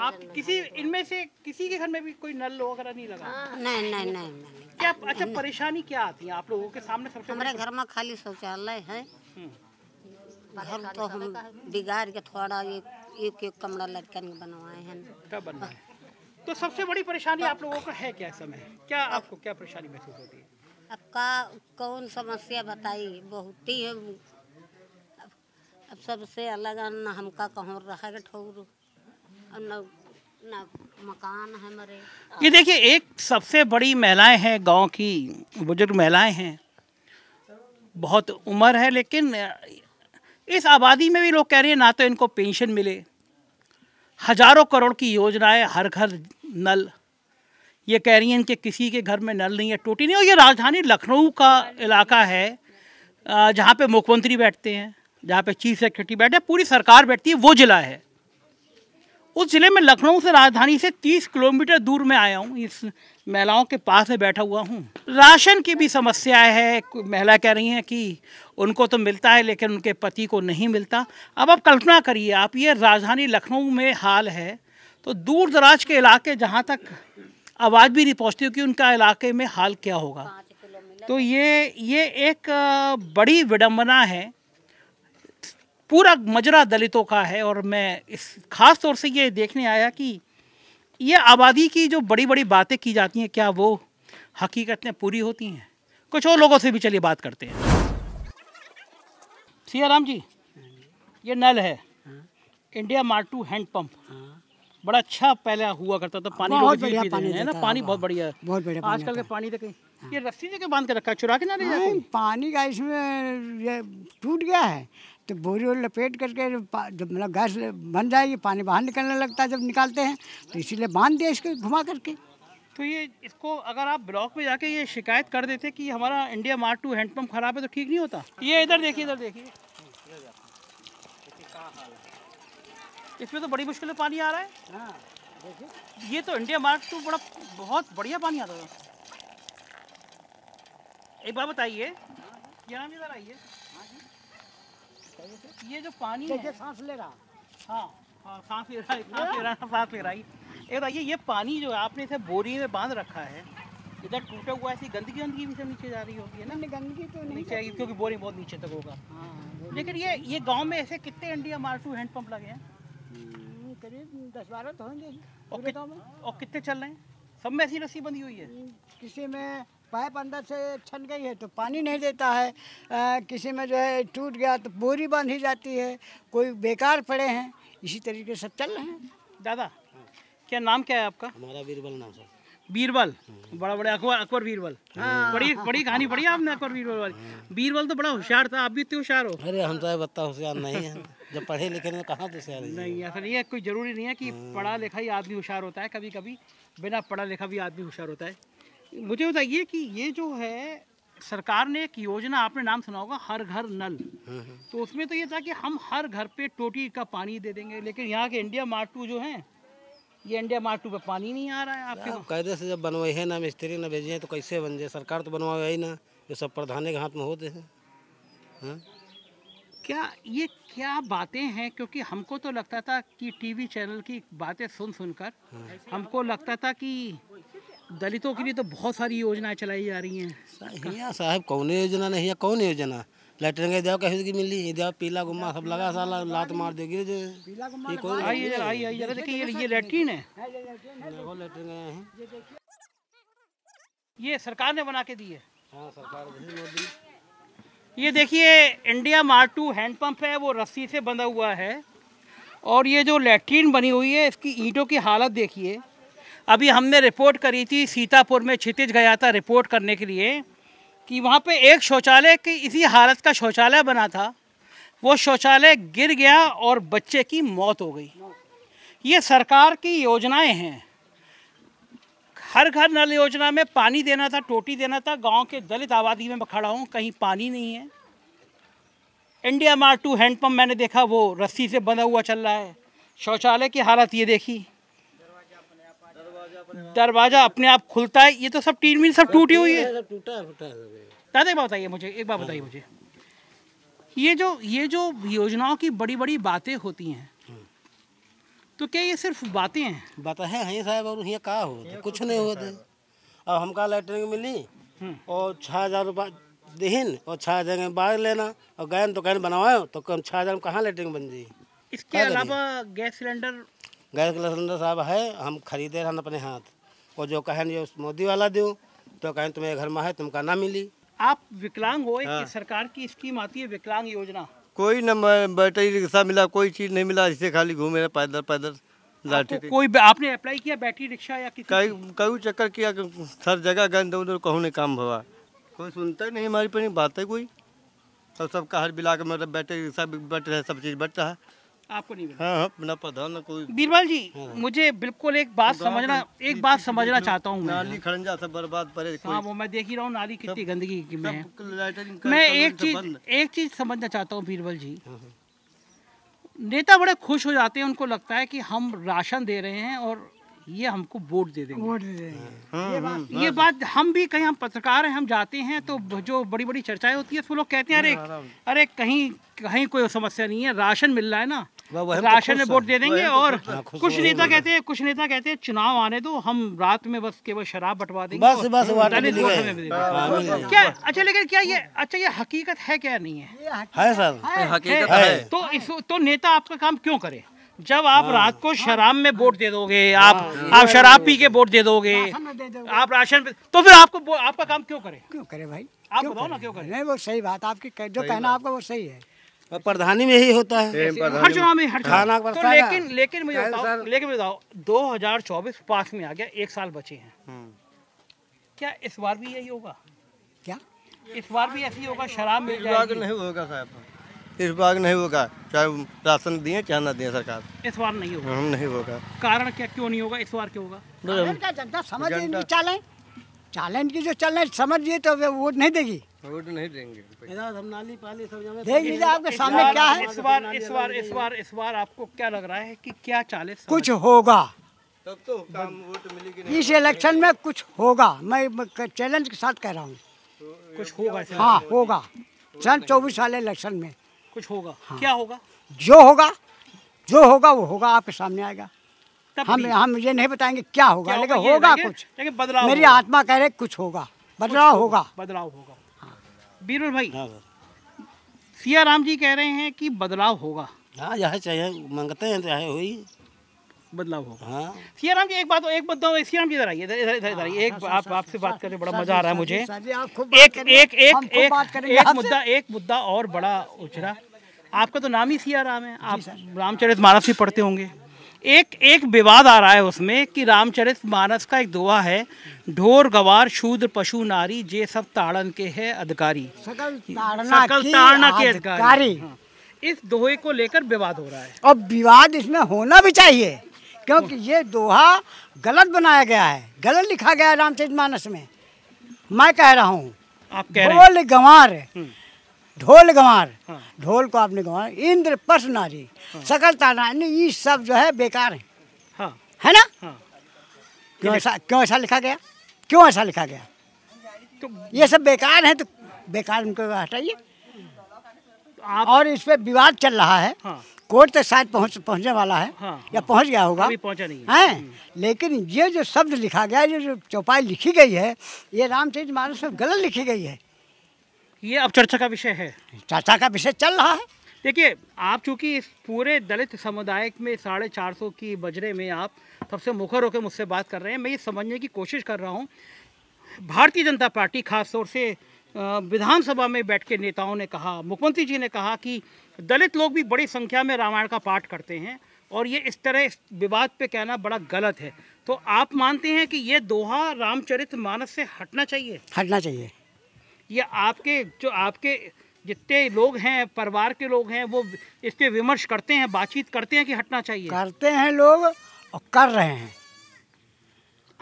आप किसी इनमें से किसी के घर में भी कोई नल वगैरह नहीं लगा हाँ, नहीं नहीं नहीं क्या अच्छा परेशानी क्या आती है आप लोगों के सामने सबसे हमारे घर में खाली शौचालय है हम्म। घर तो हम बिगाड़ के थोड़ा एक एक एक कमरा लड़कन बनवाए हैं क्या है? तो सबसे बड़ी परेशानी आप लोगों का है क्या समय क्या आपको क्या परेशानी महसूस होती है अब का कौन समस्या बताई बहुत ही है अब सबसे अलग हमका कहूँ रहा ठौर और न मकान है मरे ये देखिए एक सबसे बड़ी महिलाएं हैं गांव की बुजुर्ग महिलाएं हैं बहुत उम्र है लेकिन इस आबादी में भी लोग कह रहे हैं ना तो इनको पेंशन मिले हजारों करोड़ की योजनाएं हर घर नल ये कह रही हैं इनके किसी के घर में नल नहीं है टूटी नहीं और ये राजधानी लखनऊ का इलाका है जहाँ पे मुख्यमंत्री बैठते हैं जहाँ पे चीफ सेक्रेटरी बैठे पूरी सरकार बैठती है वो जिला है उस ज़िले में लखनऊ से राजधानी से 30 किलोमीटर दूर में आया हूँ इस महिलाओं के पास में बैठा हुआ हूँ राशन की भी समस्या है महिला कह रही हैं कि उनको तो मिलता है लेकिन उनके पति को नहीं मिलता अब आप कल्पना करिए आप ये राजधानी लखनऊ में हाल है तो दूर दराज के इलाके जहाँ तक आवाज़ भी नहीं पहुँचती कि उनका इलाके में हाल क्या होगा तो ये ये एक बड़ी विडम्बना है पूरा मजरा दलितों का है और मैं इस खास तौर से ये देखने आया कि ये आबादी की जो बड़ी बड़ी बातें की जाती हैं क्या वो हकीकत में पूरी होती हैं कुछ और लोगों से भी चलिए बात करते हैं सिया राम जी ये नल है India mark two hand pump बड़ा अच्छा पहले हुआ करता था पानी बहुत बढ़िया पानी है ना पानी बहुत बढ़िया बहुत बढ़िया आजकल के पानी देखें तो हाँ। ये रस्सी जगह बांध के रखा है चुरा के ना नहीं पानी का इसमें टूट गया है तो बोरी और लपेट करके जब मतलब गैस बन जाएगी पानी बाहर निकलने लगता है जब निकालते हैं तो इसीलिए बांध दिया इसको घुमा करके तो ये इसको अगर आप ब्लॉक में जाके ये शिकायत कर देते कि हमारा इंडिया मार्ट टू हैंडपम्प ख़राब है तो ठीक नहीं होता ये इधर देखिए इधर देखिए इसमें तो बड़ी मुश्किल से पानी आ रहा है हाँ, ये तो इंडिया मार्ट टू बड़ा बहुत बढ़िया पानी आता है एक बार बताइए नाम इधर आइए ये जो पानी है सांस ले रहा हाँ हाँ सांस ले रहा है सांस ले रहा है ये पानी जो आपने इसे बोरी में बांध रखा है इधर टूटा हुआ ऐसी गंदगी गंदगी भी से नीचे जा रही होगी ना गंदगी तो नहीं नीचे आएगी क्योंकि बोरिंग बहुत नीचे तक होगा हाँ, लेकिन ये ये गांव में ऐसे कितने इंडिया मार्टू हैंडपम्प लगे हैं हम्म, करीब दस बारह तो होंगे और कितने चल रहे हैं सब में ऐसी रस्सी बंधी हुई है हम्म, किसी में पाइप अंदर से छन गई है तो पानी नहीं देता है आ, किसी में जो है टूट गया तो बोरी बांध ही जाती है कोई बेकार पड़े हैं इसी तरीके से चल रहे हैं दादा क्या नाम क्या है आपका हमारा बीरबल नाम सर बीरबल हम्म। बड़ा बड़ा अकबर अकबर बीरबल हाँ। बड़ी बड़ी कहानी पढ़ी आपने अकबर बीरबल वाली हाँ। बीरबल तो बड़ा होशियार था आप भी इतने होशियार हो अरे हम तो बता होशियार नहीं है जब पढ़े लिखे ने तो कहाँ तो होशियार नहीं ऐसा नहीं है कोई जरूरी नहीं है कि हाँ। पढ़ा लिखा ही आदमी होशियार होता है कभी कभी बिना पढ़ा लिखा भी आदमी होशियार होता है मुझे बताइए कि ये जो है सरकार ने एक योजना आपने नाम सुना होगा हर घर नल हाँ, हाँ। तो उसमें तो ये था कि हम हर घर पे टोटी का पानी दे देंगे लेकिन यहाँ के इंडिया मार्ट टू जो है ये इंडिया मार्ट टू पे पानी नहीं आ रहा है आपके आप कायदे से जब बनवाए हैं ना मिस्त्री ना हैं तो कैसे बन जाए सरकार तो बनवाए ही ना ये सब प्रधान के हाथ में होते हैं हाँ? क्या ये क्या बातें हैं क्योंकि हमको तो लगता था कि टीवी चैनल की बातें सुन सुनकर हमको लगता था कि दलितों के लिए तो बहुत सारी योजनाएं चलाई जा रही हैं हिया साहब कौन योजना नहीं है कौन योजना लेटर के देव कैसे की मिली देव पीला गुम्मा सब लगा साला लात मार देगी जो ये कोई आई आई आई जरा देखिए ये ये लैटरिन है ये सरकार ने बना के दी है हाँ सरकार ये देखिए इंडिया मार्ट टू हैंडपम्प है वो रस्सी से बंधा हुआ है और ये जो लेटरिन बनी हुई है इसकी ईंटों की हालत देखिए अभी हमने रिपोर्ट करी थी सीतापुर में छितिज गया था रिपोर्ट करने के लिए कि वहाँ पे एक शौचालय की इसी हालत का शौचालय बना था वो शौचालय गिर गया और बच्चे की मौत हो गई ये सरकार की योजनाएं हैं हर घर नल योजना में पानी देना था टोटी देना था गांव के दलित आबादी में खड़ा हूँ कहीं पानी नहीं है इंडिया मार्ट टू हैंडपम्प मैंने देखा वो रस्सी से बंधा हुआ चल रहा है शौचालय की हालत ये देखी दरवाजा अपने आप खुलता है ये तो सब टीन मीन सब टूटी हुई है टूटा फूटा दादा एक बात बताइए मुझे एक बात बताइए मुझे ये जो ये जो योजनाओं की बड़ी बड़ी बातें होती हैं हम्म। तो क्या ये सिर्फ बातें हैं बातें हैं हैं साहब और यहाँ का होते कुछ नहीं होते अब हम कहा लेटरिन मिली हम्म। और छः हज़ार रुपये दहीन और छः हज़ार में बाहर लेना और गैन तो गैन बनवाए तो कम छः हज़ार में कहाँ लेटरिन बन जाए इसके अलावा गैस सिलेंडर गैस सिलेंडर साहब है हम खरीदे रहन अपने हाथ वो जो कहें ये मोदी वाला दूँ तो कहें तुम्हें घर में है तुमका ना मिली आप विकलांग हो हाँ। सरकार की स्कीम आती है विकलांग योजना कोई न बैटरी रिक्शा मिला कोई चीज़ नहीं मिला इसे खाली घूमे पैदल पैदल लाठी कोई आपने अप्लाई किया बैटरी रिक्शा या कई कई चक्कर किया सर जगह गए इधर उधर कहूँ नहीं काम हुआ कोई सुनता नहीं हमारी पर बात है कोई सब तो सबका हर बिला के मतलब बैटरी रिक्शा बट रहा है सब चीज़ बैठ रहा है आपको नहीं हाँ, हाँ ना पता ना कोई बीरबल जी हाँ। मुझे बिल्कुल एक बात समझना एक बात समझना चाहता हूँ नाली खड़ंजा सब बर्बाद पड़े हाँ वो मैं देख ही रहा हूँ नाली कितनी गंदगी की मैं मैं एक तो चीज एक चीज समझना चाहता हूँ बीरबल जी हाँ, हाँ। नेता बड़े खुश हो जाते हैं उनको लगता है कि हम राशन दे रहे हैं और ये हमको वोट दे देंगे वोट दे देंगे ये बात हम भी कहीं हम पत्रकार हैं हम जाते हैं तो जो बड़ी बड़ी चर्चाएं होती है तो लोग कहते हैं अरे अरे कहीं कहीं कोई समस्या नहीं है राशन मिल रहा है ना तो राशन में वोट दे देंगे तो और कुछ नेता तो कहते हैं कुछ नेता कहते हैं चुनाव आने दो हम रात में बस केवल शराब बटवा देंगे बस बस हाँ, हाँ, क्या अच्छा लेकिन क्या ये अच्छा ये हकीकत है क्या नहीं है सर हकीकत है तो तो नेता आपका काम क्यों करे जब आप हाँ। रात को शराब में वोट दे दोगे आप आप शराब पी के वोट दे दोगे आप राशन तो फिर आपको आपका काम क्यों करे क्यों करे भाई आप बताओ ना क्यों करे नहीं वो सही बात आपकी जो कहना आपका वो सही है प्रधानी में ही होता है हर चुनाव में हर चुनाव तो लेकिन लेकिन मुझे बताओ लेकिन बताओ 2024 पास में आ गया एक साल बचे हैं हाँ। क्या इस बार भी यही होगा क्या इस बार भी ऐसी होगा शराब मिल जाएगी नहीं होगा साहब इस बार नहीं होगा चाहे राशन दिए चाहे ना दिए सरकार इस बार नहीं होगा नहीं होगा कारण क्या क्यों नहीं होगा इस बार क्यों होगा जनता समझ चालें चालें की जो चल रहे समझिए तो वो नहीं देगी वोट नहीं देंगे आपके सामने क्या है इस बार इस बार इस बार इस बार आपको क्या लग रहा है कि क्या चालीस कुछ होगा तब तो काम वोट मिलेगी इस इलेक्शन में कुछ होगा मैं चैलेंज के साथ कह रहा हूँ कुछ होगा हाँ होगा सन चौबीस वाले इलेक्शन में कुछ होगा हाँ। क्या होगा जो होगा जो होगा वो होगा आपके सामने आएगा हम हम ये नहीं बताएंगे क्या होगा लेकिन होगा, होगा कुछ लेकिन बदलाव मेरी आत्मा कह रहे कुछ होगा बदलाव होगा बदलाव होगा बीरबल भाई हाँ सर सिया राम जी कह रहे हैं कि बदलाव होगा हाँ यहाँ चाहे मांगते हैं चाहे हुई बदलाव होगा हाँ सिया राम जी एक बात हो एक बात सिया राम जी इधर आइए इधर इधर आइए एक हाँ, हाँ, आप आपसे बात करने बड़ा मजा आ रहा है मुझे एक एक एक एक मुद्दा एक मुद्दा और बड़ा उछरा आपका तो नाम ही सिया राम है आप रामचरित मानस ही पढ़ते होंगे एक एक विवाद आ रहा है उसमें कि रामचरित मानस का एक दोहा है ढोर गवार शूद्र पशु नारी जे सब ताड़न के है अधिकारी सकल ताड़ना, सकल ताड़ना के अधिकारी हाँ। इस दोहे को लेकर विवाद हो रहा है और विवाद इसमें होना भी चाहिए क्योंकि ये दोहा गलत बनाया गया है गलत लिखा गया है रामचरित मानस में मैं कह रहा हूँ आप कह रहे बोल गंवार हम्म। ढोल गंवार हाँ। ढोल को आपने गंवार इंद्र पश नारी हाँ। सकलता नारी ये सब जो है बेकार है हाँ। है ना क्यों ऐसा क्यों ऐसा लिखा गया क्यों ऐसा लिखा गया तो ये सब बेकार है तो बेकार उनको हटाइए आप... और इस पर विवाद चल रहा है हाँ। कोर्ट तक तो शायद पहुंच पहुंचने वाला है हाँ, या पहुंच गया होगा अभी पहुंचा नहीं है, है? हम्म। लेकिन ये जो शब्द लिखा गया ये जो चौपाई लिखी गई है ये रामचरित मानस में गलत लिखी गई है ये अब चर्चा का विषय है चर्चा का विषय चल रहा है देखिए आप चूंकि इस पूरे दलित समुदाय में साढ़े चार सौ की बजरे में आप सबसे मुखर होकर मुझसे बात कर रहे हैं मैं ये समझने की कोशिश कर रहा हूँ भारतीय जनता पार्टी खासतौर से विधानसभा में बैठ के नेताओं ने कहा मुख्यमंत्री जी ने कहा कि दलित लोग भी बड़ी संख्या में रामायण का पाठ करते हैं और ये इस तरह इस विवाद पे कहना बड़ा गलत है तो आप मानते हैं कि ये दोहा रामचरित मानस से हटना चाहिए हटना चाहिए ये आपके जो आपके जितने लोग हैं परिवार के लोग हैं वो इस पर विमर्श करते हैं बातचीत करते हैं कि हटना चाहिए करते हैं लोग और कर रहे हैं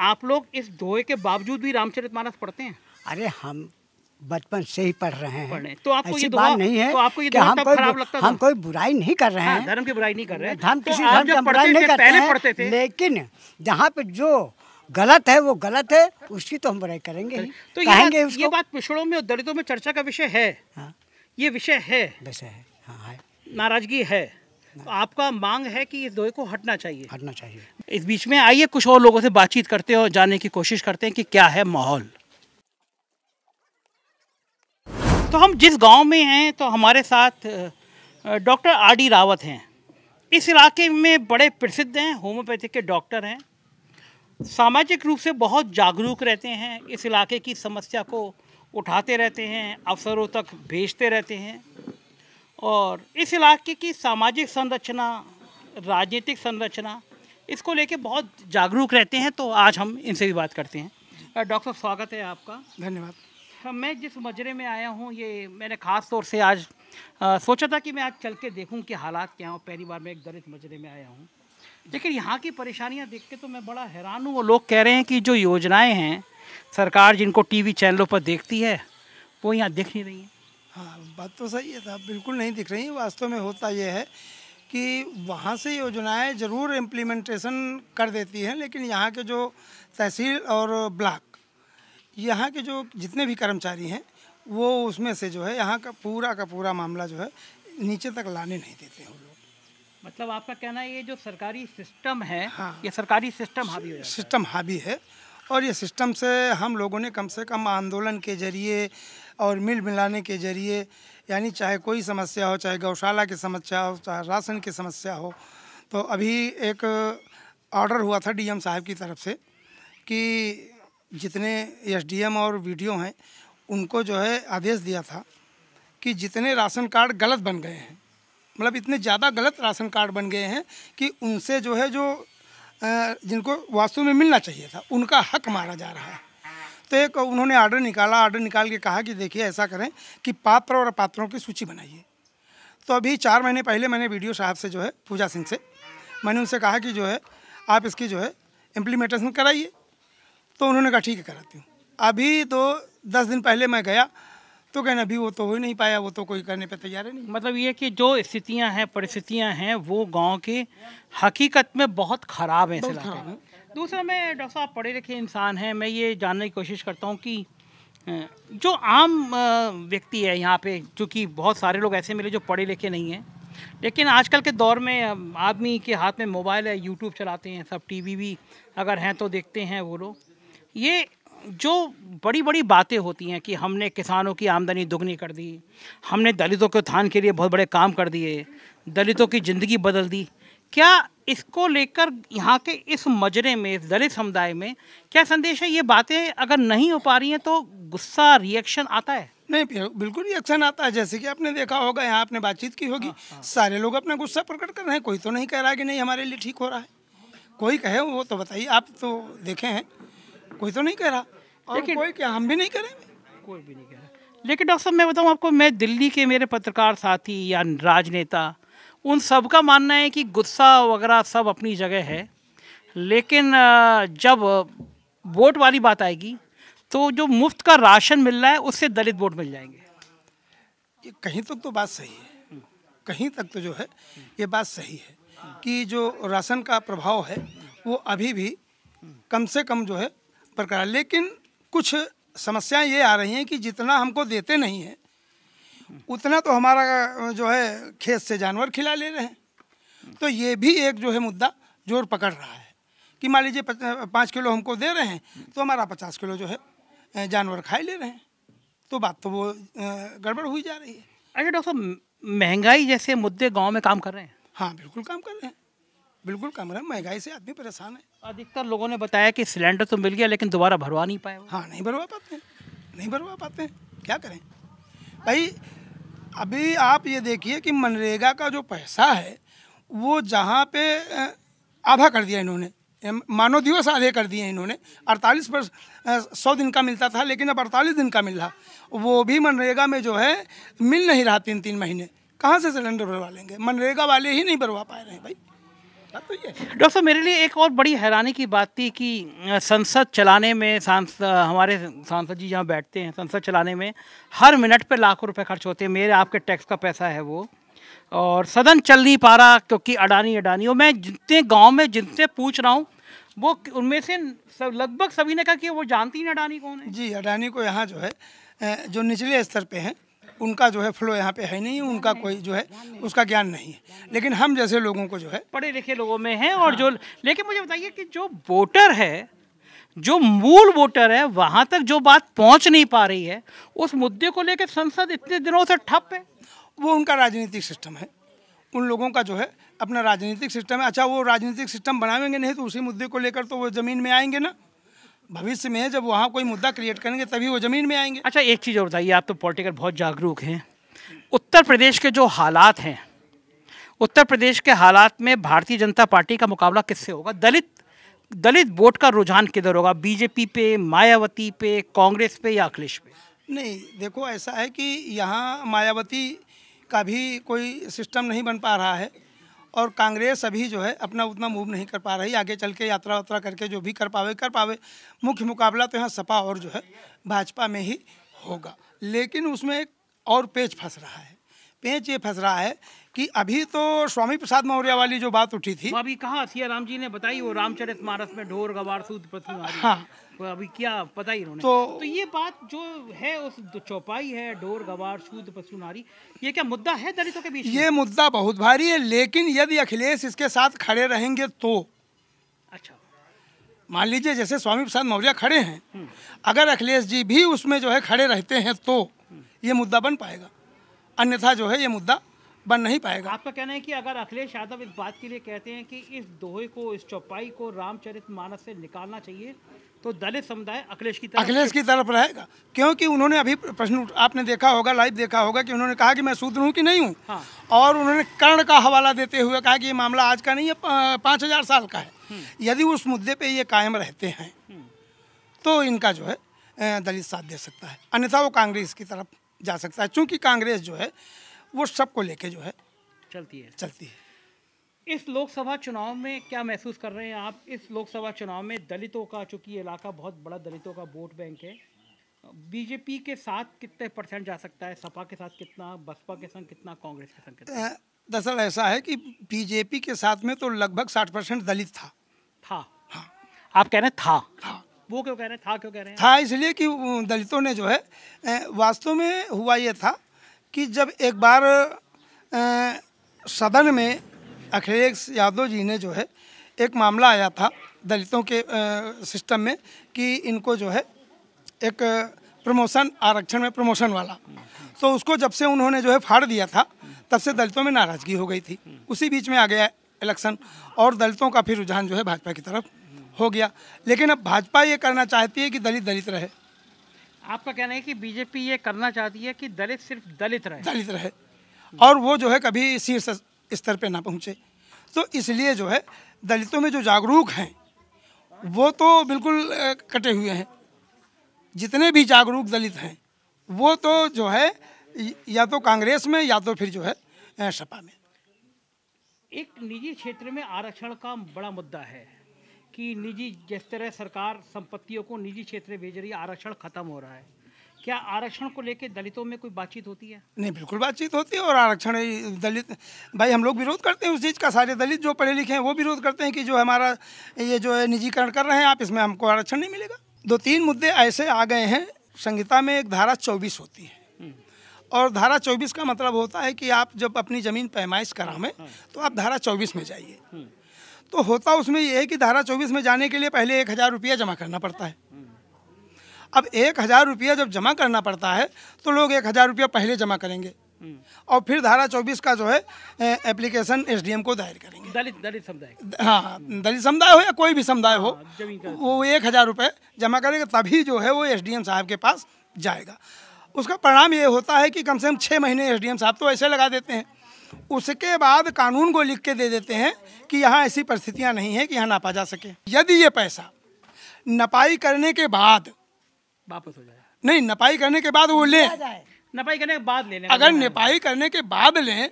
आप लोग इस धोए के बावजूद भी रामचरित मानस पढ़ते हैं अरे हम बचपन से ही पढ़ रहे हैं तो आपको ये बात नहीं है तो आपको ये हम कोई लगता हम कोई बुराई नहीं कर रहे हाँ, हैं धर्म की बुराई नहीं कर रहे हैं हम तो किसी धर्म की बुराई नहीं करते हैं लेकिन जहाँ पे जो गलत है वो गलत है उसकी तो हम बुराई करेंगे तो ये, ये बात पिछड़ों में और दलितों में चर्चा का विषय है हाँ ये विषय है विषय है हाँ है नाराजगी है हाँ। तो आपका मांग है कि इस दोहे को हटना चाहिए हटना चाहिए इस बीच में आइए कुछ और लोगों से बातचीत करते हैं और जानने की कोशिश करते हैं कि क्या है माहौल तो हम जिस गांव में हैं तो हमारे साथ डॉक्टर आर डी रावत हैं इस इलाके में बड़े प्रसिद्ध हैं होम्योपैथिक के डॉक्टर हैं सामाजिक रूप से बहुत जागरूक रहते हैं इस इलाके की समस्या को उठाते रहते हैं अफसरों तक भेजते रहते हैं और इस इलाके की सामाजिक संरचना राजनीतिक संरचना इसको लेके बहुत जागरूक रहते हैं तो आज हम इनसे भी बात करते हैं डॉक्टर स्वागत है आपका धन्यवाद मैं जिस मजरे में आया हूँ ये मैंने ख़ास तौर से आज आ, सोचा था कि मैं आज चल के देखूँ कि हालात क्या हों पहली बार मैं एक दलित मजरे में आया हूँ लेकिन यहाँ की परेशानियाँ देख के तो मैं बड़ा हैरान हूँ वो लोग कह रहे हैं कि जो योजनाएँ हैं सरकार जिनको टीवी चैनलों पर देखती है वो यहाँ देख नहीं रही है हाँ बात तो सही है साहब बिल्कुल नहीं दिख रही वास्तव में होता यह है कि वहाँ से योजनाएं ज़रूर इम्प्लीमेंटेशन कर देती हैं लेकिन यहाँ के जो तहसील और ब्लॉक यहाँ के जो जितने भी कर्मचारी हैं वो उसमें से जो है यहाँ का पूरा का पूरा मामला जो है नीचे तक लाने नहीं देते हैं मतलब आपका कहना है ये जो सरकारी सिस्टम है हाँ, ये सरकारी सिस्टम हावी हो सिस्टम हावी है और ये सिस्टम से हम लोगों ने कम से कम आंदोलन के जरिए और मिल मिलाने के जरिए यानी चाहे कोई समस्या हो चाहे गौशाला की समस्या हो चाहे राशन की समस्या हो तो अभी एक ऑर्डर हुआ था डीएम साहब की तरफ से कि जितने एसडीएम और वीडियो हैं उनको जो है आदेश दिया था कि जितने राशन कार्ड गलत बन गए हैं मतलब इतने ज़्यादा गलत राशन कार्ड बन गए हैं कि उनसे जो है जो जिनको वास्तव में मिलना चाहिए था उनका हक मारा जा रहा है तो एक उन्होंने आर्डर निकाला आर्डर निकाल के कहा कि देखिए ऐसा करें कि पात्र और पात्रों की सूची बनाइए तो अभी चार महीने पहले मैंने वीडियो साहब से जो है पूजा सिंह से मैंने उनसे कहा कि जो है आप इसकी जो है इम्प्लीमेंटेशन कराइए तो उन्होंने कहा ठीक है कराती हूँ अभी तो दस दिन पहले मैं गया तो कहना अभी वो तो हो ही नहीं पाया वो तो कोई करने पे तैयार है नहीं मतलब ये कि जो स्थितियां हैं परिस्थितियां हैं वो गांव के हकीकत में बहुत ख़राब हैं बहुत खराब है दूसरा मैं डॉक्टर साहब पढ़े लिखे इंसान हैं मैं ये जानने की कोशिश करता हूँ कि जो आम व्यक्ति है यहाँ पे चूँकि बहुत सारे लोग ऐसे मिले जो पढ़े लिखे नहीं हैं लेकिन आजकल के दौर में आदमी के हाथ में मोबाइल है यूट्यूब चलाते हैं सब टीवी भी अगर हैं तो देखते हैं वो लोग ये जो बड़ी बड़ी बातें होती हैं कि हमने किसानों की आमदनी दुगनी कर दी हमने दलितों के उत्थान के लिए बहुत बड़े काम कर दिए दलितों की ज़िंदगी बदल दी क्या इसको लेकर यहाँ के इस मजरे में इस दलित समुदाय में क्या संदेश है ये बातें अगर नहीं हो पा रही हैं तो गुस्सा रिएक्शन आता है नहीं बिल्कुल रिएक्शन आता है जैसे कि आपने देखा होगा यहाँ आपने बातचीत की होगी हाँ, हाँ। सारे लोग अपना गुस्सा प्रकट कर रहे हैं कोई तो नहीं कह रहा कि नहीं हमारे लिए ठीक हो रहा है कोई कहे वो तो बताइए आप तो देखे हैं कोई तो नहीं कह रहा और लेकिन कोई क्या हम भी नहीं करेंगे कोई भी नहीं कह रहा लेकिन डॉक्टर साहब मैं बताऊँ आपको मैं दिल्ली के मेरे पत्रकार साथी या राजनेता उन सब का मानना है कि गुस्सा वगैरह सब अपनी जगह है लेकिन जब वोट वाली बात आएगी तो जो मुफ्त का राशन मिल रहा है उससे दलित वोट मिल जाएंगे ये कहीं तक तो, तो बात सही है कहीं तक तो जो है ये बात सही है कि जो राशन का प्रभाव है वो अभी भी कम से कम जो है प्रकार लेकिन कुछ समस्याएं ये आ रही हैं कि जितना हमको देते नहीं हैं उतना तो हमारा जो है खेत से जानवर खिला ले रहे हैं तो ये भी एक जो है मुद्दा जोर पकड़ रहा है कि मान लीजिए पाँच किलो हमको दे रहे हैं तो हमारा पचास किलो जो है जानवर खाई ले रहे हैं तो बात तो वो गड़बड़ हुई जा रही है अच्छा डॉक्टर साहब महंगाई जैसे मुद्दे गाँव में काम कर रहे हैं हाँ बिल्कुल काम कर रहे हैं बिल्कुल कम है महंगाई से आदमी परेशान है अधिकतर लोगों ने बताया कि सिलेंडर तो मिल गया लेकिन दोबारा भरवा नहीं पाए हाँ नहीं भरवा पाते नहीं भरवा पाते क्या करें भाई अभी आप ये देखिए कि मनरेगा का जो पैसा है वो जहाँ पे आधा कर दिया इन्होंने मानव दिवस आधे कर दिए इन्होंने 48 पर सौ दिन का मिलता था लेकिन अब 48 दिन का मिल रहा वो भी मनरेगा में जो है मिल नहीं रहा तीन तीन महीने कहाँ से सिलेंडर भरवा लेंगे मनरेगा वाले ही नहीं भरवा पाए रहे भाई तो डॉक्टर साहब मेरे लिए एक और बड़ी हैरानी की बात थी कि संसद चलाने में सांस हमारे सांसद जी जहाँ बैठते हैं संसद चलाने में हर मिनट पे लाखों रुपए खर्च होते हैं मेरे आपके टैक्स का पैसा है वो और सदन चल नहीं पा रहा क्योंकि अडानी अडानी और मैं जितने गांव में जितने पूछ रहा हूँ वो उनमें से सब लगभग सभी ने कहा कि वो जानती नहीं अडानी कौन है जी अडानी को यहाँ जो है जो निचले स्तर पर हैं उनका जो है फ्लो यहाँ पे है नहीं उनका कोई जो है उसका ज्ञान नहीं है लेकिन हम जैसे लोगों को जो है पढ़े लिखे लोगों में है और हाँ। जो लेकिन मुझे बताइए कि जो वोटर है जो मूल वोटर है वहाँ तक जो बात पहुँच नहीं पा रही है उस मुद्दे को लेकर संसद इतने दिनों से ठप है वो उनका राजनीतिक सिस्टम है उन लोगों का जो है अपना राजनीतिक सिस्टम है अच्छा वो राजनीतिक सिस्टम बनावेंगे नहीं तो उसी मुद्दे को लेकर तो वो ज़मीन में आएंगे ना भविष्य में जब वहाँ कोई मुद्दा क्रिएट करेंगे तभी वो ज़मीन में आएंगे अच्छा एक चीज़ और बताइए आप तो पॉलिटिकल बहुत जागरूक हैं उत्तर प्रदेश के जो हालात हैं उत्तर प्रदेश के हालात में भारतीय जनता पार्टी का मुकाबला किससे होगा दलित दलित वोट का रुझान किधर होगा बीजेपी पे मायावती पे कांग्रेस पे या अखिलेश पे नहीं देखो ऐसा है कि यहाँ मायावती का भी कोई सिस्टम नहीं बन पा रहा है और कांग्रेस अभी जो है अपना उतना मूव नहीं कर पा रही आगे चल के यात्रा वात्रा करके जो भी कर पावे कर पावे मुख्य मुकाबला तो यहाँ सपा और जो है भाजपा में ही होगा लेकिन उसमें एक और पेच फंस रहा है पेच ये फंस रहा है कि अभी तो स्वामी प्रसाद मौर्य वाली जो बात उठी थी अभी कहाँ सिया राम जी ने बताई वो रामचरित मानस में ढोर गवार सूद हाँ अभी क्या पता ही तो, तो ये बात जो है उस चौपाई है डोर गवार शूद पशु नारी ये क्या मुद्दा है दलितों के बीच ये मुद्दा बहुत भारी है लेकिन यदि अखिलेश इसके साथ खड़े रहेंगे तो अच्छा मान लीजिए जैसे स्वामी प्रसाद मौर्य खड़े हैं हम्म। अगर अखिलेश जी भी उसमें जो है खड़े रहते हैं तो हम्म। ये मुद्दा बन पाएगा अन्यथा जो है ये मुद्दा बन नहीं पाएगा आपका कहना है कि अगर अखिलेश यादव इस बात के लिए कहते हैं कि इस दोहे को इस चौपाई को रामचरित मानस से निकालना चाहिए तो दलित समुदाय अखिलेश की तरफ अखिलेश की तरफ रहेगा क्योंकि उन्होंने अभी प्रश्न आपने देखा होगा लाइव देखा होगा कि उन्होंने कहा कि मैं शूद्र हूँ कि नहीं हूँ हाँ। और उन्होंने कर्ण का हवाला देते हुए कहा कि ये मामला आज का नहीं है पाँच हज़ार साल का है हम्म। यदि उस मुद्दे पर ये कायम रहते हैं हम्म। तो इनका जो है दलित साथ दे सकता है अन्यथा वो कांग्रेस की तरफ जा सकता है चूँकि कांग्रेस जो है वो सबको लेके जो है चलती है चलती है इस लोकसभा चुनाव में क्या महसूस कर रहे हैं आप इस लोकसभा चुनाव में दलितों का चूंकि इलाका बहुत बड़ा दलितों का वोट बैंक है बीजेपी के साथ कितने परसेंट जा सकता है सपा के साथ कितना बसपा के संग कितना कांग्रेस के संग कितना दरअसल ऐसा है कि बीजेपी के साथ में तो लगभग साठ परसेंट दलित था था हाँ आप कह रहे हैं था था वो क्यों कह रहे हैं था क्यों कह रहे हैं था इसलिए कि दलितों ने जो है वास्तव में हुआ ये था कि जब एक बार सदन में अखिलेश यादव जी ने जो है एक मामला आया था दलितों के आ, सिस्टम में कि इनको जो है एक प्रमोशन आरक्षण में प्रमोशन वाला तो उसको जब से उन्होंने जो है फाड़ दिया था तब से दलितों में नाराज़गी हो गई थी उसी बीच में आ गया इलेक्शन और दलितों का फिर रुझान जो है भाजपा की तरफ हो गया लेकिन अब भाजपा ये करना चाहती है कि दलित दलित रहे आपका कहना है कि बीजेपी ये करना चाहती है कि दलित सिर्फ दलित रहे दलित रहे और वो जो है कभी शीर्ष स्तर पे ना पहुँचे तो इसलिए जो है दलितों में जो जागरूक हैं वो तो बिल्कुल कटे हुए हैं जितने भी जागरूक दलित हैं वो तो जो है या तो कांग्रेस में या तो फिर जो है सपा में एक निजी क्षेत्र में आरक्षण का बड़ा मुद्दा है कि निजी जिस तरह सरकार संपत्तियों को निजी क्षेत्र में भेज रही आरक्षण खत्म हो रहा है क्या आरक्षण को लेकर दलितों में कोई बातचीत होती है नहीं बिल्कुल बातचीत होती है और आरक्षण दलित भाई हम लोग विरोध करते हैं उस चीज़ का सारे दलित जो पढ़े लिखे हैं वो विरोध करते हैं कि जो हमारा ये जो है निजीकरण कर रहे हैं आप इसमें हमको आरक्षण नहीं मिलेगा दो तीन मुद्दे ऐसे आ गए हैं संहिता में एक धारा चौबीस होती है हम्म। और धारा चौबीस का मतलब होता है कि आप जब अपनी ज़मीन पैमाइश करावें हाँ। तो आप धारा चौबीस में जाइए हम्म। तो होता उसमें यह है कि धारा चौबीस में जाने के लिए पहले एक हज़ार रुपया जमा करना पड़ता है अब एक हज़ार रुपया जब जमा करना पड़ता है तो लोग एक हज़ार रुपया पहले जमा करेंगे हम्म। और फिर धारा चौबीस का जो है एप्लीकेशन एसडीएम को दायर करेंगे दलित दलित समुदाय हाँ दलित समुदाय हो या कोई भी समुदाय हो हाँ, वो एक हज़ार रुपये जमा करेगा तभी जो है वो एसडीएम साहब के पास जाएगा उसका परिणाम ये होता है कि कम से कम छः महीने एसडीएम साहब तो ऐसे लगा देते हैं उसके बाद कानून को लिख के दे देते हैं कि यहाँ ऐसी परिस्थितियाँ नहीं हैं कि यहाँ नापा जा सके यदि ये पैसा नपाई करने के बाद वापस हो जाए नहीं नपाई करने के बाद वो ले नपाई करने के बाद ले लें अगर नपाई करने के बाद लें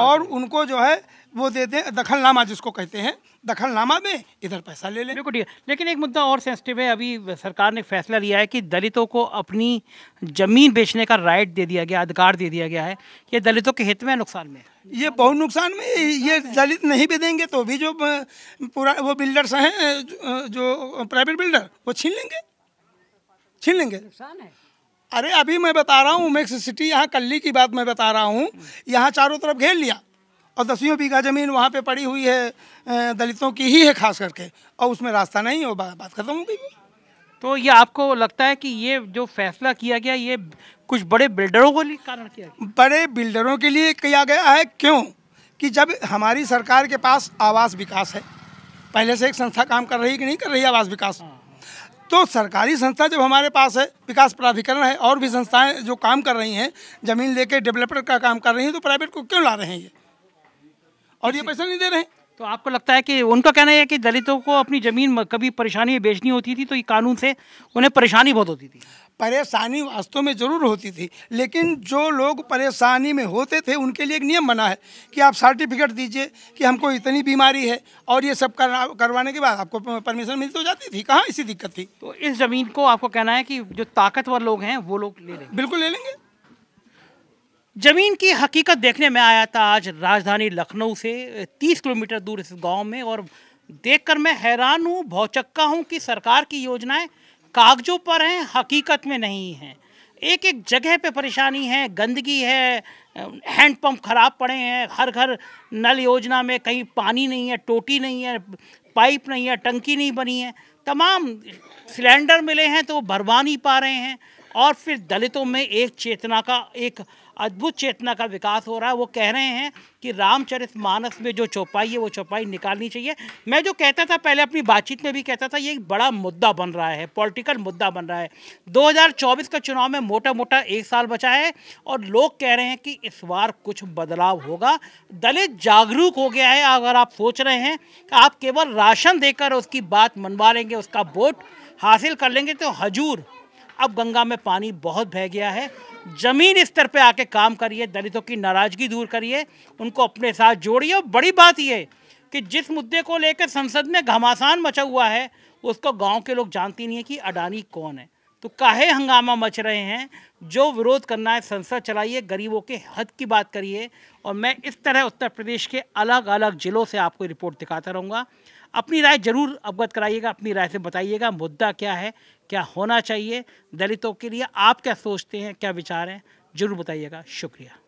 और उनको जो है वो दे दें दखलनामा जिसको कहते हैं दखलनामा में इधर पैसा ले लें बिल्कुल ठीक है लेकिन एक मुद्दा और सेंसिटिव है अभी सरकार ने फैसला लिया है कि दलितों को अपनी ज़मीन बेचने का राइट दे दिया गया अधिकार दे दिया गया है ये दलितों के हित में नुकसान में ये बहुत नुकसान में ये दलित नहीं भी देंगे तो भी जो पूरा वो बिल्डर्स हैं जो प्राइवेट बिल्डर वो छीन लेंगे छीन लेंगे अरे अभी मैं बता रहा हूँ उमेक्स सिटी यहाँ कल्ली की बात मैं बता रहा हूँ यहाँ चारों तरफ घेर लिया और दसियों बीघा ज़मीन वहाँ पे पड़ी हुई है दलितों की ही है खास करके और उसमें रास्ता नहीं हो बात खत्म हो गई तो ये आपको लगता है कि ये जो फैसला किया गया ये कुछ बड़े बिल्डरों को कारण किया गया बड़े बिल्डरों के लिए किया गया है क्यों कि जब हमारी सरकार के पास आवास विकास है पहले से एक संस्था काम कर रही कि नहीं कर रही आवास विकास हाँ। तो सरकारी संस्था जब हमारे पास है विकास प्राधिकरण है और भी संस्थाएं जो काम कर रही हैं ज़मीन लेके डेवलपर का काम कर रही हैं तो प्राइवेट को क्यों ला रहे हैं ये और ये पैसा नहीं दे रहे हैं तो आपको लगता है कि उनका कहना है कि दलितों को अपनी ज़मीन कभी परेशानी बेचनी होती थी तो ये कानून से उन्हें परेशानी बहुत होती थी परेशानी वास्तव में ज़रूर होती थी लेकिन जो लोग परेशानी में होते थे उनके लिए एक नियम बना है कि आप सर्टिफिकेट दीजिए कि हमको इतनी बीमारी है और ये सब करवाने के बाद आपको परमिशन मिल तो जाती थी कहाँ इसी दिक्कत थी तो इस ज़मीन को आपको कहना है कि जो ताकतवर लोग हैं वो लोग ले लेंगे बिल्कुल ले लेंगे जमीन की हकीकत देखने में आया था आज राजधानी लखनऊ से तीस किलोमीटर दूर इस गाँव में और देख मैं हैरान हूँ भौचक्का हूँ कि सरकार की योजनाएं कागजों पर हैं हकीकत में नहीं हैं एक एक जगह पे परेशानी है गंदगी है हैंडपम्प ख़राब पड़े हैं हर घर नल योजना में कहीं पानी नहीं है टोटी नहीं है पाइप नहीं है टंकी नहीं बनी है तमाम सिलेंडर मिले हैं तो वो भरवा नहीं पा रहे हैं और फिर दलितों में एक चेतना का एक अद्भुत चेतना का विकास हो रहा है वो कह रहे हैं कि रामचरित मानस में जो चौपाई है वो चौपाई निकालनी चाहिए मैं जो कहता था पहले अपनी बातचीत में भी कहता था ये एक बड़ा मुद्दा बन रहा है पॉलिटिकल मुद्दा बन रहा है 2024 का चुनाव में मोटा मोटा एक साल बचा है और लोग कह रहे हैं कि इस बार कुछ बदलाव होगा दलित जागरूक हो गया है अगर आप सोच रहे हैं कि आप केवल राशन देकर उसकी बात मनवा लेंगे उसका वोट हासिल कर लेंगे तो हजूर अब गंगा में पानी बहुत बह गया है जमीन स्तर पे आके काम करिए दलितों की नाराज़गी दूर करिए उनको अपने साथ जोड़िए और बड़ी बात यह कि जिस मुद्दे को लेकर संसद में घमासान मचा हुआ है उसको गांव के लोग जानती नहीं है कि अडानी कौन है तो काहे हंगामा मच रहे हैं जो विरोध करना है संसद चलाइए गरीबों के हद की बात करिए और मैं इस तरह उत्तर प्रदेश के अलग अलग ज़िलों से आपको रिपोर्ट दिखाता रहूँगा अपनी राय जरूर अवगत कराइएगा अपनी राय से बताइएगा मुद्दा क्या है क्या होना चाहिए दलितों के लिए आप क्या सोचते हैं क्या विचार हैं जरूर बताइएगा शुक्रिया